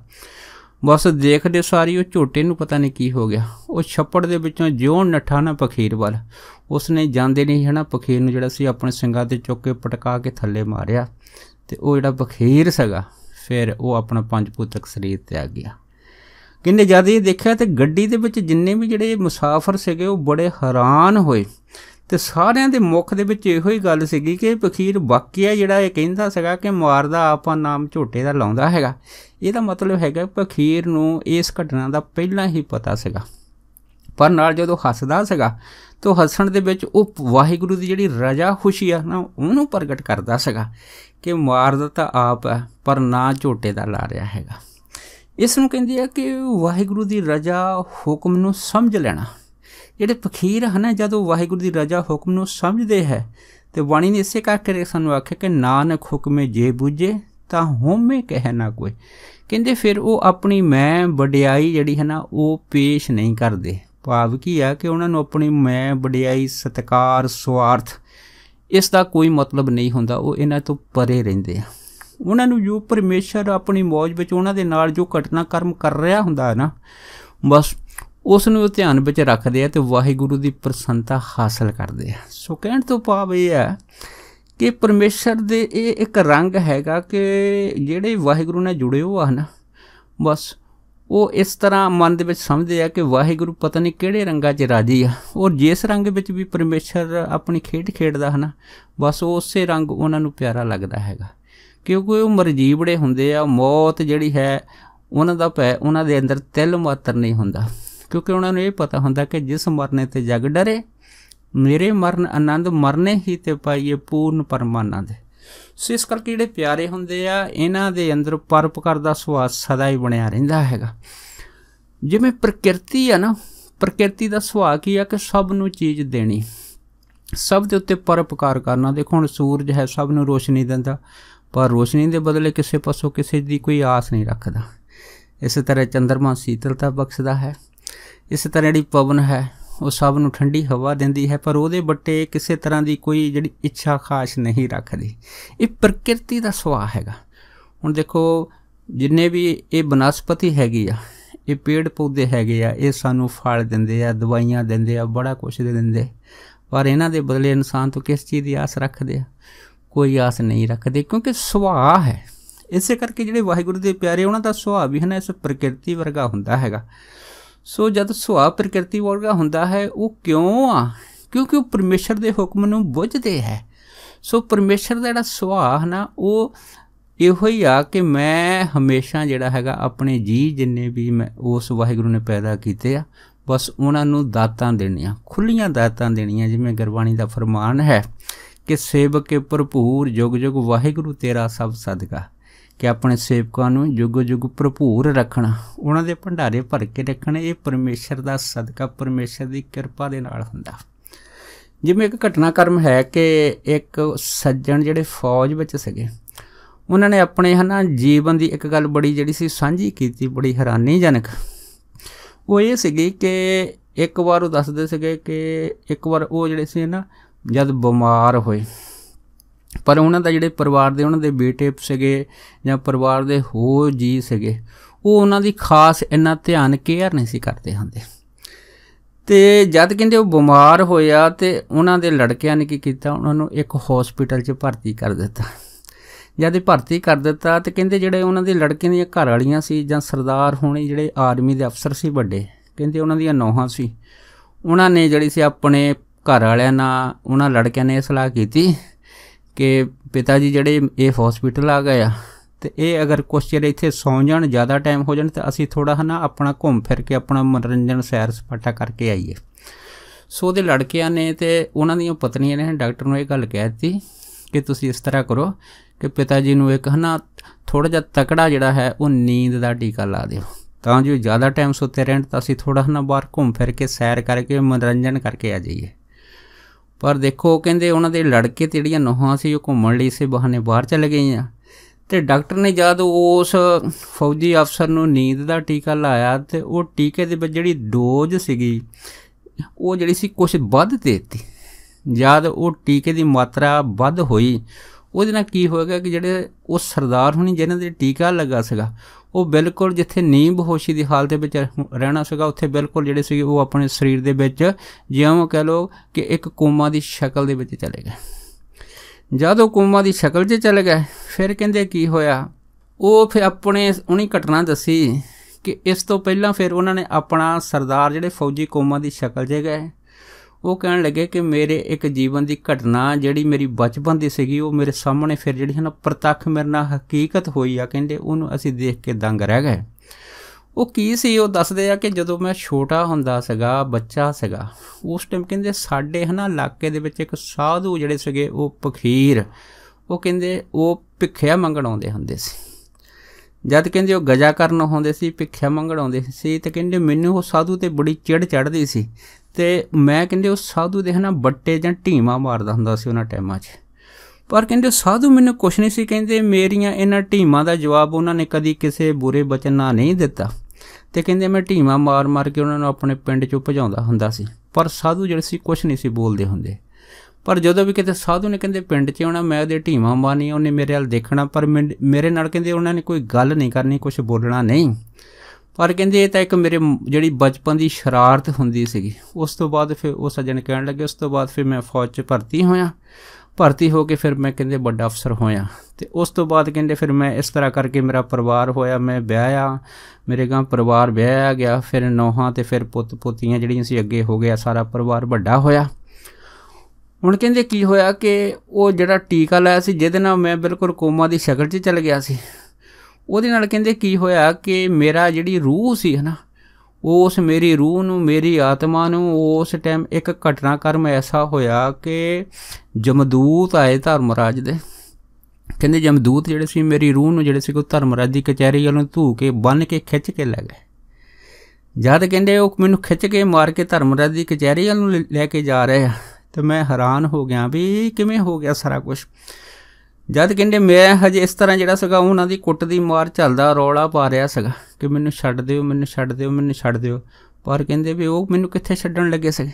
ਬਸ ਦੇਖਦੇ ਸਾਰੀ ਉਹ ਝੋਟੇ ਨੂੰ ਪਤਾ ਨਹੀਂ ਕੀ ਹੋ ਗਿਆ ਉਹ ਛੱਪੜ ਦੇ ਵਿੱਚੋਂ ਜਿਉਂ ਨੱਠਾ ਨਾ ਪਖੀਰ ਵੱਲ ਉਸਨੇ ਜਾਂਦੇ ਨਹੀਂ ਹਨਾ ਪਖੀਰ ਨੂੰ ਜਿਹੜਾ ਸੀ ਆਪਣੇ ਸਿੰਘਾਂ ਤੇ ਚੁੱਕ ਕੇ ਪਟਕਾ ਕੇ ਥੱਲੇ ਮਾਰਿਆ ਤੇ ਉਹ ਜਿਹੜਾ ਪਖੀਰ ਸਗਾ ਫਿਰ ਉਹ ਆਪਣਾ ਪੰਜ ਪੁੱਤਕ ਸਰੀਰ ਤੇ ਆ ਗਿਆ ਕਿੰਨੇ ਜਦ ਇਹ ਦੇਖਿਆ ਤੇ ਗੱਡੀ ਦੇ ਵਿੱਚ ਜਿੰਨੇ ਵੀ ਜਿਹੜੇ ਮੁਸਾਫਰ ਸੀਗੇ ਉਹ ਬੜੇ ਹੈਰਾਨ ਹੋਏ ਤੇ ਸਾਰਿਆਂ ਦੇ ਮੁਖ ਦੇ ਵਿੱਚ ਇਹੋ ਹੀ ਗੱਲ ਸੀਗੀ ਕਿ ਪਖੀਰ ਵਾਕਿਆ ਜਿਹੜਾ ਇਹ ਕਹਿੰਦਾ ਸੀਗਾ ਕਿ ਮਾਰਦਾ ਆਪਾਂ ਨਾਮ ਝੋਟੇ ਦਾ ਲਾਉਂਦਾ ਹੈਗਾ ਇਹਦਾ ਮਤਲਬ ਹੈਗਾ ਪਖੀਰ ਨੂੰ ਇਸ ਘਟਨਾ ਦਾ ਪਹਿਲਾਂ ਹੀ ਪਤਾ ਸੀਗਾ ਪਰ ਨਾਲ ਜਦੋਂ ਹੱਸਦਾ ਸੀਗਾ ਤੋ ਹਸਣ ਦੇ ਵਿੱਚ ਉਹ ਵਾਹਿਗੁਰੂ ਦੀ ਜਿਹੜੀ ਰਜਾ ਖੁਸ਼ੀ ਆ ਨਾ ਉਹਨੂੰ ਪ੍ਰਗਟ ਕਰਦਾ ਸੀਗਾ ਕਿ ਮਾਰਦਾ ਤਾਂ ਆਪ ਹੈ ਪਰ ਨਾ ਝੋਟੇ ਦਾ ਲਾ ਰਿਹਾ ਹੈਗਾ ਇਸ ਨੂੰ ਕਹਿੰਦੀ ਆ ਕਿ ਵਾਹਿਗੁਰੂ ਦੀ ਰਜਾ ਹੁਕਮ ਨੂੰ ਸਮਝ ਲੈਣਾ ਜਿਹੜੇ ਫਕੀਰ ਹਨ ਜਦੋਂ ਵਾਹਿਗੁਰੂ ਦੀ ਰਜ਼ਾ ਹੁਕਮ ਨੂੰ ਸਮਝਦੇ ਹੈ ਤੇ ਬਾਣੀ ਨੇ ਇਸੇ ਕਰਕੇ ਸਾਨੂੰ ਆਖਿਆ ਕਿ ਨਾਨਕ ਹੁਕਮੇ ਜੇ ਬੁਝੇ ਤਾਂ ਹੋਮੇ ਕਹਿ ਨਾ ਕੋਈ ਕਹਿੰਦੇ ਫਿਰ ਉਹ ਆਪਣੀ ਮੈਂ ਵਡਿਆਈ ਜਿਹੜੀ ਹੈ ਨਾ ਉਹ ਪੇਸ਼ ਨਹੀਂ ਕਰਦੇ ਭਾਵ ਕੀ ਆ ਕਿ ਉਹਨਾਂ ਨੂੰ ਆਪਣੀ ਮੈਂ ਵਡਿਆਈ ਸਤਕਾਰ ਸਵਾਰਥ ਇਸ ਦਾ ਕੋਈ ਮਤਲਬ ਨਹੀਂ ਹੁੰਦਾ ਉਹ ਇਹਨਾਂ ਤੋਂ ਪਰੇ ਰਹਿੰਦੇ ਆ ਉਹਨਾਂ ਨੂੰ ਜੋ ਪਰਮੇਸ਼ਰ ਆਪਣੀ ਮੌਜ ਵਿੱਚ ਉਹਨਾਂ ਦੇ ਨਾਲ ਜੋ ਘਟਨਾ ਕਰਮ ਕਰ ਰਿਹਾ ਹੁੰਦਾ ਹੈ ਨਾ ਬਸ ਉਸ ਨੂੰ ਧਿਆਨ ਵਿੱਚ ਰੱਖਦੇ ਆ ਤੇ ਵਾਹਿਗੁਰੂ ਦੀ ਪ੍ਰਸੰਨਤਾ ਹਾਸਲ ਕਰਦੇ ਆ ਸੋ ਕਹਿਣ ਤੋਂ ਭਾਵ ਇਹ ਹੈ ਕਿ ਪਰਮੇਸ਼ਰ ਦੇ ਇਹ ਇੱਕ ਰੰਗ ਹੈਗਾ ਕਿ ਜਿਹੜੇ ਵਾਹਿਗੁਰੂ ਨਾਲ ਜੁੜੇ ਹੋ ਆ ਨਾ ਬਸ ਉਹ ਇਸ ਤਰ੍ਹਾਂ ਮਨ ਦੇ ਵਿੱਚ ਸਮਝਦੇ ਆ ਕਿ ਵਾਹਿਗੁਰੂ ਪਤਾ ਨਹੀਂ ਕਿਹੜੇ ਰੰਗਾਂ 'ਚ ਰਾਜੀ ਆ ਔਰ ਜਿਸ ਰੰਗ ਵਿੱਚ ਵੀ ਪਰਮੇਸ਼ਰ ਆਪਣੀ ਖੇਡ ਖੇਡਦਾ ਹਨਾ ਬਸ ਉਹ ਉਸੇ ਰੰਗ ਉਹਨਾਂ ਨੂੰ ਪਿਆਰਾ ਲੱਗਦਾ ਹੈਗਾ ਕਿਉਂਕਿ ਉਹ ਮਰਜੀਵੜੇ ਹੁੰਦੇ ਆ ਮੌਤ ਜਿਹੜੀ ਹੈ ਉਹਨਾਂ ਦਾ ਪੈ ਉਹਨਾਂ ਦੇ ਅੰਦਰ ਤਿਲ ਮਾਤਰ ਨਹੀਂ ਹੁੰਦਾ ਕਿਉਂਕਿ ਉਹਨਾਂ ਨੂੰ ਇਹ ਪਤਾ ਹੁੰਦਾ ਕਿ ਜਿਸ ਮਰਨੇ ਤੇ ਜਗ ਡਰੇ ਮੇਰੇ ਮਰਨ ਆਨੰਦ ਮਰਨੇ ਹੀ ਤੇ ਪਾਈਏ ਪੂਰਨ ਪਰਮਾਨੰਦ ਸੋ ਇਸ ਕਰਕੇ ਜਿਹੜੇ ਪਿਆਰੇ ਹੁੰਦੇ ਆ ਇਹਨਾਂ ਦੇ ਅੰਦਰ ਪਰਪਕਰ ਦਾ ਸੁਆਸ ਸਦਾ ਹੀ ਬਣਿਆ ਰਹਿੰਦਾ ਹੈਗਾ ਜਿਵੇਂ ਪ੍ਰਕਿਰਤੀ ਆ ਨਾ ਪ੍ਰਕਿਰਤੀ ਦਾ ਸੁਭਾਅ ਕੀ ਆ ਕਿ ਸਭ ਨੂੰ ਚੀਜ਼ ਦੇਣੀ ਸਭ ਦੇ ਉੱਤੇ ਪਰਪਕਾਰ ਕਰਨਾ ਦੇਖੋ ਹੁਣ ਸੂਰਜ ਹੈ ਸਭ ਨੂੰ ਰੋਸ਼ਨੀ ਦਿੰਦਾ ਪਰ ਰੋਸ਼ਨੀ ਦੇ ਬਦਲੇ ਕਿਸੇ ਪਾਸੋਂ ਕਿਸੇ ਦੀ ਕੋਈ ਆਸ ਨਹੀਂ ਰੱਖਦਾ ਇਸੇ ਤਰ੍ਹਾਂ ਚੰਦਰਮਾ ਸ਼ੀਤਲਤਾ ਬਖਸ਼ਦਾ ਹੈ ਇਸੇ ਤਰ੍ਹਾਂ ਜਿਹੜੀ ਪਵਨ ਹੈ ਉਹ ਸਭ ਨੂੰ ਠੰਡੀ ਹਵਾ ਦਿੰਦੀ ਹੈ ਪਰ ਉਹਦੇ ਬੱਟੇ ਕਿਸੇ ਤਰ੍ਹਾਂ ਦੀ ਕੋਈ ਜਿਹੜੀ ਇੱਛਾ ਖਾਸ ਨਹੀਂ ਰੱਖਦੀ ਇਹ ਪ੍ਰਕਿਰਤੀ ਦਾ ਸੁਆਹ ਹੈਗਾ ਹੁਣ ਦੇਖੋ ਜਿੰਨੇ ਵੀ ਇਹ ਬਨਸਪਤੀ ਹੈਗੀ ਆ ਇਹ ਪੇੜ ਪੌਦੇ ਹੈਗੇ ਆ ਇਹ ਸਾਨੂੰ ਫਲ ਦਿੰਦੇ ਆ ਦਵਾਈਆਂ ਦਿੰਦੇ ਆ ਬੜਾ ਕੁਝ ਦੇ ਦਿੰਦੇ ਪਰ ਇਹਨਾਂ ਦੇ ਬਦਲੇ ਇਨਸਾਨ ਤੋਂ ਕਿਸ ਚੀਜ਼ ਦੀ ਆਸ ਰੱਖਦੇ ਆ ਕੋਈ ਆਸ ਨਹੀਂ ਰੱਖਦੇ ਕਿਉਂਕਿ ਸੁਆਹ ਹੈ ਇਸੇ ਕਰਕੇ ਜਿਹੜੇ ਵਾਹਿਗੁਰੂ ਦੇ ਪਿਆਰੇ ਉਹਨਾਂ ਦਾ ਸੁਭਾਅ ਵੀ ਹਨ ਇਸ ਪ੍ਰਕਿਰਤੀ ਵਰਗਾ ਹੁੰਦਾ ਹੈਗਾ ਸੋ ਜਦ ਸੁਭਾਅ ਪ੍ਰਕਿਰਤੀ ਵਰਗਾ ਹੁੰਦਾ ਹੈ ਉਹ ਕਿਉਂ ਆ ਕਿਉਂਕਿ ਉਹ ਪਰਮੇਸ਼ਰ ਦੇ ਹੁਕਮ ਨੂੰ ਬੁੱਝਦੇ ਹੈ ਸੋ ਪਰਮੇਸ਼ਰ ਦਾ ਜਿਹੜਾ ਸੁਭਾਅ ਨਾ ਉਹ ਇਹੋ ਹੀ ਆ ਕਿ ਮੈਂ ਹਮੇਸ਼ਾ ਜਿਹੜਾ ਹੈਗਾ ਆਪਣੇ ਜੀ ਜਿੰਨੇ ਵੀ ਮੈਂ ਉਸ ਵਾਹਿਗੁਰੂ ਨੇ ਪੈਦਾ ਕੀਤੇ ਆ ਬਸ ਉਹਨਾਂ ਨੂੰ ਦਾਤਾਂ ਦੇਣੀਆਂ ਖੁੱਲੀਆਂ ਦਾਤਾਂ ਦੇਣੀਆਂ ਜਿਵੇਂ ਗੁਰਬਾਣੀ ਦਾ ਫਰਮਾਨ ਹੈ ਕਿ ਸੇਵਕ ਕੇ ਭਰਪੂਰ ਜੁਗ ਜੁਗ ਵਾਹਿਗੁਰੂ ਤੇਰਾ ਸਭ ਸਦਕਾ ਕਿ ਆਪਣੇ ਸੇਵਕਾਂ ਨੂੰ ਜੁਗ ਜੁਗ ਭਰਪੂਰ ਰੱਖਣਾ ਉਹਨਾਂ ਦੇ ਭੰਡਾਰੇ ਭਰ ਕੇ ਰੱਖਣਾ ਇਹ ਪਰਮੇਸ਼ਰ ਦਾ ਸਦਕਾ ਪਰਮੇਸ਼ਰ ਦੀ ਕਿਰਪਾ ਦੇ ਨਾਲ ਹੁੰਦਾ ਜਿਵੇਂ ਇੱਕ ਕਰਮ ਹੈ ਕਿ ਇੱਕ ਸੱਜਣ ਜਿਹੜੇ ਫੌਜ ਵਿੱਚ ਸੀਗੇ ਉਹਨਾਂ ਨੇ ਆਪਣੇ ਹਨਾ ਜੀਵਨ ਦੀ ਇੱਕ ਗੱਲ ਬੜੀ ਜਿਹੜੀ ਸੀ ਸਾਂਝੀ ਕੀਤੀ ਬੜੀ ਹੈਰਾਨੀਜਨਕ ਉਹ ਇਹ ਸੀਗੀ ਕਿ ਇੱਕ ਵਾਰ ਉਹ ਦੱਸਦੇ ਸੀਗੇ ਕਿ ਇੱਕ ਵਾਰ ਉਹ ਜਿਹੜੇ ਸੀ ਨਾ ਜਦ ਬਿਮਾਰ ਹੋਏ ਪਰ ਉਹਨਾਂ ਦਾ ਜਿਹੜੇ ਪਰਿਵਾਰ ਦੇ ਉਹਨਾਂ ਦੇ ਬੇਟੇ ਸੀਗੇ ਜਾਂ ਪਰਿਵਾਰ ਦੇ ਹੋਰ ਜੀ ਸੀਗੇ ਉਹ ਉਹਨਾਂ ਦੀ ਖਾਸ ਇੰਨਾ ਧਿਆਨ ਕੇਅਰ ਨਹੀਂ ਸੀ ਕਰਦੇ ਹੁੰਦੇ ਤੇ ਜਦ ਕਹਿੰਦੇ ਉਹ ਬਿਮਾਰ ਹੋਇਆ ਤੇ ਉਹਨਾਂ ਦੇ ਲੜਕਿਆਂ ਨੇ ਕੀ ਕੀਤਾ ਉਹਨਾਂ ਨੂੰ ਇੱਕ ਹਸਪੀਟਲ 'ਚ ਭਰਤੀ ਕਰ ਦਿੱਤਾ ਜਦ ਇਹ ਭਰਤੀ ਕਰ ਦਿੱਤਾ ਤੇ ਕਹਿੰਦੇ ਜਿਹੜੇ ਉਹਨਾਂ ਦੇ ਲੜਕੇ ਦੀਆਂ ਘਰ ਵਾਲੀਆਂ ਸੀ ਜਾਂ ਸਰਦਾਰ ਹੋਣੇ ਜਿਹੜੇ ਆਰਮੀ ਦੇ ਅਫਸਰ ਸੀ ਵੱਡੇ ਕਹਿੰਦੇ ਉਹਨਾਂ ਦੀਆਂ ਨੌਹਾਂ ਸੀ ਉਹਨਾਂ ਨੇ ਜਿਹੜੀ ਸੀ ਆਪਣੇ ਘਰ ਵਾਲਿਆਂ ਨਾਲ ਉਹਨਾਂ ਲੜਕਿਆਂ ਨੇ ਸਲਾਹ ਕੀਤੀ ਕਿ ਪਿਤਾ ਜੀ ਜਿਹੜੇ ਇਹ ਹਸਪੀਟਲ ਆ ਗਏ ਆ ਤੇ ਇਹ ਅਗਰ ਕੁਛ ਚਿਰ ਇੱਥੇ ਸੌਂ ਜਾਣ ਜ਼ਿਆਦਾ ਟਾਈਮ ਹੋ ਜਾਣ ਤਾਂ ਅਸੀਂ ਥੋੜਾ ਹਨਾ ਆਪਣਾ ਘੁੰਮ ਫਿਰ ਕੇ ਆਪਣਾ ਮਨੋਰੰਜਨ ਸੈਰ ਸਪਾਟਾ ਕਰਕੇ ਆਈਏ ਸੋ ਉਹਦੇ ਲੜਕਿਆਂ ਨੇ ਤੇ ਉਹਨਾਂ ਦੀਆਂ ਪਤਨੀਆਂ ਨੇ ਡਾਕਟਰ ਨੂੰ ਇਹ ਗੱਲ ਕਹਿ ਦਿੱਤੀ ਕਿ ਤੁਸੀਂ ਇਸ ਤਰ੍ਹਾਂ ਕਰੋ ਕਿ ਪਿਤਾ ਜੀ ਨੂੰ ਇੱਕ ਹਨਾ ਥੋੜਾ ਜਿਹਾ ਤਕੜਾ ਜਿਹੜਾ ਹੈ ਉਹ ਨੀਂਦ ਦਾ ਟੀਕਾ ਲਾ ਦਿਓ ਤਾਂ ਜੋ ਜ਼ਿਆਦਾ ਟਾਈਮ ਸੁੱਤੇ ਰਹਿਣ ਤਾਂ ਅਸੀਂ ਥੋੜਾ ਹਨਾ ਬਾਹਰ ਘੁੰਮ ਫਿਰ ਕੇ ਸੈਰ ਕਰਕੇ ਮਨੋਰੰਜਨ ਕਰਕੇ ਆ ਜਾਈਏ ਪਰ ਦੇਖੋ ਕਹਿੰਦੇ ਉਹਨਾਂ ਦੇ ਲੜਕੇ ਤੇ ਜਿਹੜੀਆਂ ਨੋਹਾਂ ਸੀ ਉਹ ਘੁੰਮਣ ਲਈ ਸੇ ਬਹਾਨੇ ਬਾਹਰ ਚਲੇ ਗਈਆਂ ਤੇ ਡਾਕਟਰ ਨੇ ਜਦ ਉਸ ਫੌਜੀ ਅਫਸਰ ਨੂੰ ਨੀਂਦ ਦਾ ਟੀਕਾ ਲਾਇਆ ਤੇ ਉਹ ਟੀਕੇ ਦੇ ਵਿੱਚ ਜਿਹੜੀ ਡੋਜ਼ ਸੀਗੀ ਉਹ ਜਿਹੜੀ ਸੀ ਕੁਝ ਵੱਧ ਦੇਤੀ ਜਦ ਉਹ ਟੀਕੇ ਦੀ ਮਾਤਰਾ ਵੱਧ ਹੋਈ ਉਹਦੇ ਨਾਲ ਕੀ ਹੋਏਗਾ ਕਿ ਜਿਹੜੇ ਉਹ ਸਰਦਾਰ ਹੁਣੀ ਜਿਹਨਾਂ ਦੇ ਟੀਕਾ ਲੱਗਾ ਸੀਗਾ ਉਹ ਬਿਲਕੁਲ ਜਿੱਥੇ ਨੀਂਬ ਹੋਸ਼ੀ ਦੀ ਹਾਲਤ ਵਿੱਚ ਰਹਿਣਾ ਸੀਗਾ ਉੱਥੇ ਬਿਲਕੁਲ ਜਿਹੜੇ ਸੀ ਉਹ ਆਪਣੇ ਸਰੀਰ ਦੇ ਵਿੱਚ ਜਿਵੇਂ ਕਹ ਲੋ ਕਿ ਇੱਕ ਕੋਮਾ ਦੀ ਸ਼ਕਲ ਦੇ ਵਿੱਚ ਚਲੇ ਗਏ ਜਦੋਂ ਕੋਮਾ ਦੀ ਸ਼ਕਲ 'ਚ ਚਲੇ ਗਏ ਫਿਰ ਕਹਿੰਦੇ ਕੀ ਹੋਇਆ ਉਹ ਫਿਰ ਆਪਣੇ ਉਹਨੀ ਘਟਨਾ ਦੱਸੀ ਕਿ ਇਸ ਤੋਂ ਪਹਿਲਾਂ ਫਿਰ ਉਹਨਾਂ ਨੇ ਆਪਣਾ ਸਰਦਾਰ ਜਿਹੜੇ ਫੌਜੀ ਕੋਮਾ ਦੀ ਸ਼ਕਲ 'ਚ ਗਏ ਉਹ ਕਹਿਣ ਲੱਗੇ ਕਿ ਮੇਰੇ ਇੱਕ ਜੀਵਨ ਦੀ ਘਟਨਾ ਜਿਹੜੀ ਮੇਰੀ ਬਚਪਨ ਦੀ ਸੀਗੀ ਉਹ ਮੇਰੇ ਸਾਹਮਣੇ ਫਿਰ ਜਿਹੜੀ ਹੈ ਨਾ ਪ੍ਰਤੱਖ ਮੇਰੇ ਨਾਲ ਹਕੀਕਤ ਹੋਈ ਆ ਕਹਿੰਦੇ ਉਹਨੂੰ ਅਸੀਂ ਦੇਖ ਕੇ ਦੰਗ ਰਹਿ ਗਏ ਉਹ ਕੀ ਸੀ ਉਹ ਦੱਸਦੇ ਆ ਕਿ ਜਦੋਂ ਮੈਂ ਛੋਟਾ ਹੁੰਦਾ ਸੀਗਾ ਬੱਚਾ ਸੀਗਾ ਉਸ ਟਾਈਮ ਕਹਿੰਦੇ ਸਾਡੇ ਹਨਾ ਇਲਾਕੇ ਦੇ ਵਿੱਚ ਇੱਕ ਸਾਧੂ ਜਿਹੜੇ ਸੀਗੇ ਉਹ ਪਖੀਰ ਉਹ ਕਹਿੰਦੇ ਉਹ ਭਿੱਖਿਆ ਮੰਗਣ ਆਉਂਦੇ ਹੁੰਦੇ ਸੀ ਜਦ ਕਹਿੰਦੇ ਉਹ ਗਜਾ ਕਰਨ ਆਉਂਦੇ ਸੀ ਭਿੱਖਿਆ ਮੰਗਣ ਆਉਂਦੇ ਸੀ ਤੇ ਕਹਿੰਦੇ ਮੈਨੂੰ ਉਹ ਸਾਧੂ ਤੇ ਬੜੀ ਚਿੜ ਚੜਦੀ ਸੀ ਤੇ ਮੈਂ ਕਹਿੰਦੇ ਉਹ ਸਾਧੂ ਦੇ ਹਨਾ ਬੱਟੇ ਜਾਂ ਢੀਮਾ ਮਾਰਦਾ ਹੁੰਦਾ ਸੀ ਉਹਨਾਂ ਟਾਈਮਾਂ 'ਚ ਪਰ ਕਹਿੰਦੇ ਸਾਧੂ ਮੈਨੂੰ ਕੁਛ ਨਹੀਂ ਸੀ ਕਹਿੰਦੇ ਮੇਰੀਆਂ ਇਹਨਾਂ ਢੀਮਾਂ ਦਾ ਜਵਾਬ ਉਹਨਾਂ ਨੇ ਕਦੀ ਕਿਸੇ ਬੁਰੇ ਬਚਨ ਨਾਲ ਨਹੀਂ ਦਿੱਤਾ ਤੇ ਕਹਿੰਦੇ ਮੈਂ ਢੀਮਾ ਮਾਰ-ਮਾਰ ਕੇ ਉਹਨਾਂ ਨੂੰ ਆਪਣੇ ਪਿੰਡ 'ਚ ਭਜਾਉਂਦਾ ਹੁੰਦਾ ਸੀ ਪਰ ਸਾਧੂ ਜਿਹੜੇ ਸੀ ਕੁਛ ਨਹੀਂ ਸੀ ਬੋਲਦੇ ਹੁੰਦੇ ਪਰ ਜਦੋਂ ਵੀ ਕਿਤੇ ਸਾਧੂ ਨੇ ਕਹਿੰਦੇ ਪਿੰਡ 'ਚ ਆਉਣਾ ਮੈਂ ਉਹਦੇ ਢੀਮਾ ਮਾਰਨੀ ਉਹਨੇ ਮੇਰੇ ਨਾਲ ਦੇਖਣਾ ਪਰ ਮੇਰੇ ਨਾਲ ਕਹਿੰਦੇ ਉਹਨਾਂ ਨੇ ਕੋਈ ਗੱਲ ਨਹੀਂ ਕਰਨੀ ਕੁਝ ਬੋਲਣਾ ਨਹੀਂ ਪਰ ਕਹਿੰਦੇ ਇਹ ਤਾਂ ਇੱਕ ਮੇਰੇ ਜਿਹੜੀ ਬਚਪਨ ਦੀ ਸ਼ਰਾਰਤ ਹੁੰਦੀ ਸੀਗੀ ਉਸ ਤੋਂ ਬਾਅਦ ਫਿਰ ਉਹ ਸੱਜਣ ਕਹਿਣ ਲੱਗੇ ਉਸ ਤੋਂ ਬਾਅਦ ਫਿਰ ਮੈਂ ਫੌਜ 'ਚ ਭਰਤੀ ਹੋਇਆ ਭਰਤੀ ਹੋ ਕੇ ਫਿਰ ਮੈਂ ਕਹਿੰਦੇ ਵੱਡਾ ਅਫਸਰ ਹੋਇਆ ਤੇ ਉਸ ਤੋਂ ਬਾਅਦ ਕਹਿੰਦੇ ਫਿਰ ਮੈਂ ਇਸ ਤਰ੍ਹਾਂ ਕਰਕੇ ਮੇਰਾ ਪਰਿਵਾਰ ਹੋਇਆ ਮੈਂ ਵਿਆਹਿਆ ਮੇਰੇ ਗਾਂ ਪਰਿਵਾਰ ਵਿਆਹਿਆ ਗਿਆ ਫਿਰ ਨੋਹਾਂ ਤੇ ਫਿਰ ਪੁੱਤ ਪੁੱਤੀਆਂ ਜਿਹੜੀਆਂ ਸੀ ਅੱਗੇ ਹੋ ਗਿਆ ਸਾਰਾ ਪਰਿਵਾਰ ਵੱਡਾ ਹੋਇਆ ਹੁਣ ਕਹਿੰਦੇ ਕੀ ਹੋਇਆ ਕਿ ਉਹ ਜਿਹੜਾ ਟੀਕਾ ਲਾਇਆ ਸੀ ਜਿਹਦੇ ਨਾਲ ਮੈਂ ਬਿਲਕੁਲ ਕੋਮਾ ਦੀ ਸ਼ਕਲ 'ਚ ਚਲ ਗਿਆ ਸੀ ਉਹਦੇ ਨਾਲ ਕਹਿੰਦੇ ਕੀ ਹੋਇਆ ਕਿ ਮੇਰਾ ਜਿਹੜੀ ਰੂਹ ਸੀ ਹਨਾ ਉਸ ਮੇਰੀ ਰੂਹ ਨੂੰ ਮੇਰੀ ਆਤਮਾ ਨੂੰ ਉਸ ਟਾਈਮ ਇੱਕ ਘਟਨਾ ਕਰਮ ਐਸਾ ਹੋਇਆ ਕਿ ਜਮਦੂਤ ਆਏ ਧਰਮਰਾਜ ਦੇ ਕਹਿੰਦੇ ਜਮਦੂਤ ਜਿਹੜੇ ਸੀ ਮੇਰੀ ਰੂਹ ਨੂੰ ਜਿਹੜੇ ਸੀ ਕੋ ਧਰਮਰਾਜ ਦੀ ਕਚਹਿਰੀ ਵੱਲੋਂ ਧੂ ਕੇ ਬੰਨ ਕੇ ਖਿੱਚ ਕੇ ਲੈ ਗਏ ਜਦ ਕਹਿੰਦੇ ਉਹ ਮੈਨੂੰ ਖਿੱਚ ਕੇ ਮਾਰ ਕੇ ਧਰਮਰਾਜ ਦੀ ਕਚਹਿਰੀ ਵੱਲ ਨੂੰ ਲੈ ਕੇ ਜਾ ਰਹੇ ਆ ਤੇ ਮੈਂ ਹੈਰਾਨ ਹੋ ਗਿਆ ਵੀ ਕਿਵੇਂ ਹੋ ਗਿਆ ਸਾਰਾ ਕੁਝ ਜਦ ਕਹਿੰਦੇ ਮੈਂ ਹਜੇ ਇਸ ਤਰ੍ਹਾਂ ਜਿਹੜਾ ਸੀਗਾ ਉਹਨਾਂ ਦੀ ਕੁੱਟ ਦੀ ਮਾਰ ਚੱਲਦਾ ਰੋਲਾ ਪਾ ਰਿਹਾ ਸੀਗਾ ਕਿ ਮੈਨੂੰ ਛੱਡ ਦਿਓ ਮੈਨੂੰ ਛੱਡ ਦਿਓ ਮੈਨੂੰ ਛੱਡ ਦਿਓ ਪਰ ਕਹਿੰਦੇ ਵੀ ਉਹ ਮੈਨੂੰ ਕਿੱਥੇ ਛੱਡਣ ਲੱਗੇ ਸੀਗੇ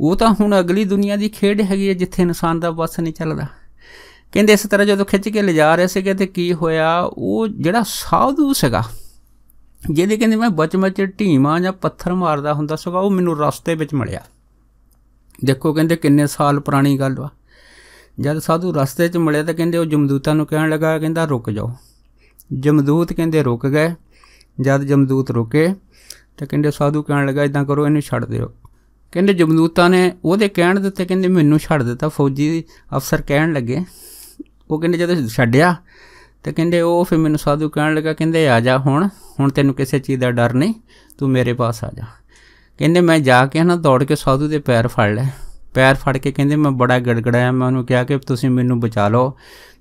ਉਹ ਤਾਂ ਹੁਣ ਅਗਲੀ ਦੁਨੀਆ ਦੀ ਖੇਡ ਹੈਗੀ ਹੈ ਜਿੱਥੇ ਇਨਸਾਨ ਦਾ ਬਸ ਨਹੀਂ ਚੱਲਦਾ ਕਹਿੰਦੇ ਇਸ ਤਰ੍ਹਾਂ ਜਦੋਂ ਖਿੱਚ ਕੇ ਲਿਜਾ ਰਹੇ ਸੀਗੇ ਤੇ ਕੀ ਹੋਇਆ ਉਹ ਜਿਹੜਾ ਸਾਧੂ ਸੀਗਾ ਜਿਹਦੇ ਕਹਿੰਦੇ ਮੈਂ ਬਚਮਚ ਚ ਢੀਮਾ ਜਾਂ ਪੱਥਰ ਮਾਰਦਾ ਹੁੰਦਾ ਸੀਗਾ ਉਹ ਮੈਨੂੰ ਰਸਤੇ ਵਿੱਚ ਮਿਲਿਆ ਦੇਖੋ ਕਹਿੰਦੇ ਕਿੰਨੇ ਸਾਲ ਪੁਰਾਣੀ ਗੱਲ ਵਾ ਜਦ ਸਾਧੂ ਰਸਤੇ 'ਚ ਮਿਲੇ ਤਾਂ ਕਹਿੰਦੇ ਉਹ ਜਮਦੂਤਾਂ ਨੂੰ ਕਹਿਣ ਲੱਗਾ ਕਹਿੰਦਾ ਰੁਕ ਜਾਓ ਜਮਦੂਤ ਕਹਿੰਦੇ ਰੁਕ ਗਏ ਜਦ ਜਮਦੂਤ ਰੁਕੇ ਤਾਂ ਕਹਿੰਦੇ ਸਾਧੂ ਕਹਿਣ ਲੱਗਾ ਇਦਾਂ ਕਰੋ ਇਹਨੂੰ ਛੱਡ ਦਿਓ ਕਹਿੰਦੇ ਜਮਦੂਤਾਂ ਨੇ ਉਹਦੇ ਕਹਿਣ ਦੇ ਉੱਤੇ ਕਹਿੰਦੇ ਮੈਨੂੰ ਛੱਡ ਦਿੱਤਾ ਫੌਜੀ ਅਫਸਰ ਕਹਿਣ ਲੱਗੇ ਉਹ ਕਹਿੰਦੇ ਜਦ ਛੱਡਿਆ ਤੇ ਕਹਿੰਦੇ ਉਹ ਫਿਰ ਮੈਨੂੰ ਸਾਧੂ ਕਹਿਣ ਲੱਗਾ ਕਹਿੰਦੇ ਆ ਜਾ ਹੁਣ ਹੁਣ ਤੈਨੂੰ ਕਿਸੇ ਚੀਜ਼ ਦਾ ਡਰ ਨਹੀਂ ਤੂੰ ਮੇਰੇ ਪਾਸ ਆ ਜਾ ਕਹਿੰਦੇ ਮੈਂ ਜਾ ਕੇ ਨਾ ਦੌੜ ਕੇ ਸਾਧੂ ਦੇ ਪੈਰ ਫੜ ਲਿਆ ਪੈਰ ਫੜ ਕੇ ਕਹਿੰਦੇ ਮੈਂ ਬੜਾ ਗੜਗੜਾਇਆ ਮੈਂ ਉਹਨੂੰ ਕਿਹਾ ਕਿ ਤੁਸੀਂ ਮੈਨੂੰ ਬਚਾ ਲਓ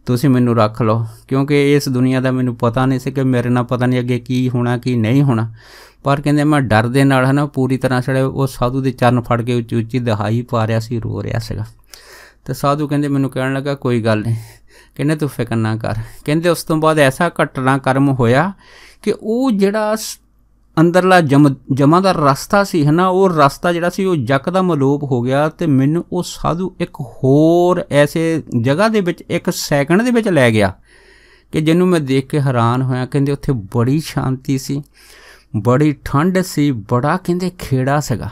ਤੁਸੀਂ ਮੈਨੂੰ ਰੱਖ ਲਓ ਕਿਉਂਕਿ ਇਸ ਦੁਨੀਆ ਦਾ ਮੈਨੂੰ ਪਤਾ ਨਹੀਂ ਸੀ ਕਿ ਮੇਰੇ ਨਾਲ ਪਤਾ ਨਹੀਂ ਅੱਗੇ ਕੀ ਹੋਣਾ ਕੀ ਨਹੀਂ ਹੋਣਾ ਪਰ ਕਹਿੰਦੇ ਮੈਂ ਡਰ ਦੇ ਨਾਲ ਹਨਾ ਪੂਰੀ ਤਰ੍ਹਾਂ ਛੜੇ ਉਹ ਸਾਧੂ ਦੇ ਚਰਨ ਫੜ ਕੇ ਉੱਚੀ ਉੱਚੀ ਦਹਾਈ ਪਾ ਰਿਆ ਸੀ ਰੋ ਰਿਆ ਸੀਗਾ ਤੇ ਸਾਧੂ ਕਹਿੰਦੇ ਮੈਨੂੰ ਕਹਿਣ ਲੱਗਾ ਕੋਈ ਗੱਲ ਨਹੀਂ ਕਹਿੰਦੇ ਤੂੰ ਫਿਕਰ ਨਾ ਕਰ ਕਹਿੰਦੇ ਉਸ ਤੋਂ ਬਾਅਦ ਐਸਾ ਘਟਨਾ ਕਰਮ ਹੋਇਆ ਕਿ ਉਹ ਜਿਹੜਾ ਅੰਦਰਲਾ ਜਮਾ ਦਾ ਰਸਤਾ ਸੀ ਹਨਾ ਉਹ ਰਸਤਾ ਜਿਹੜਾ ਸੀ ਉਹ ਦਾ ਅਲੋਪ ਹੋ ਗਿਆ ਤੇ ਮੈਨੂੰ ਉਹ ਸਾਧੂ ਇੱਕ ਹੋਰ ਐਸੇ ਜਗ੍ਹਾ ਦੇ ਵਿੱਚ ਇੱਕ ਸੈਕਿੰਡ ਦੇ ਵਿੱਚ ਲੈ ਗਿਆ ਕਿ ਜਿਹਨੂੰ ਮੈਂ ਦੇਖ ਕੇ ਹੈਰਾਨ ਹੋਇਆ ਕਹਿੰਦੇ ਉੱਥੇ ਬੜੀ ਸ਼ਾਂਤੀ ਸੀ ਬੜੀ ਠੰਡ ਸੀ ਬੜਾ ਕਹਿੰਦੇ ਖੇੜਾ ਸੀਗਾ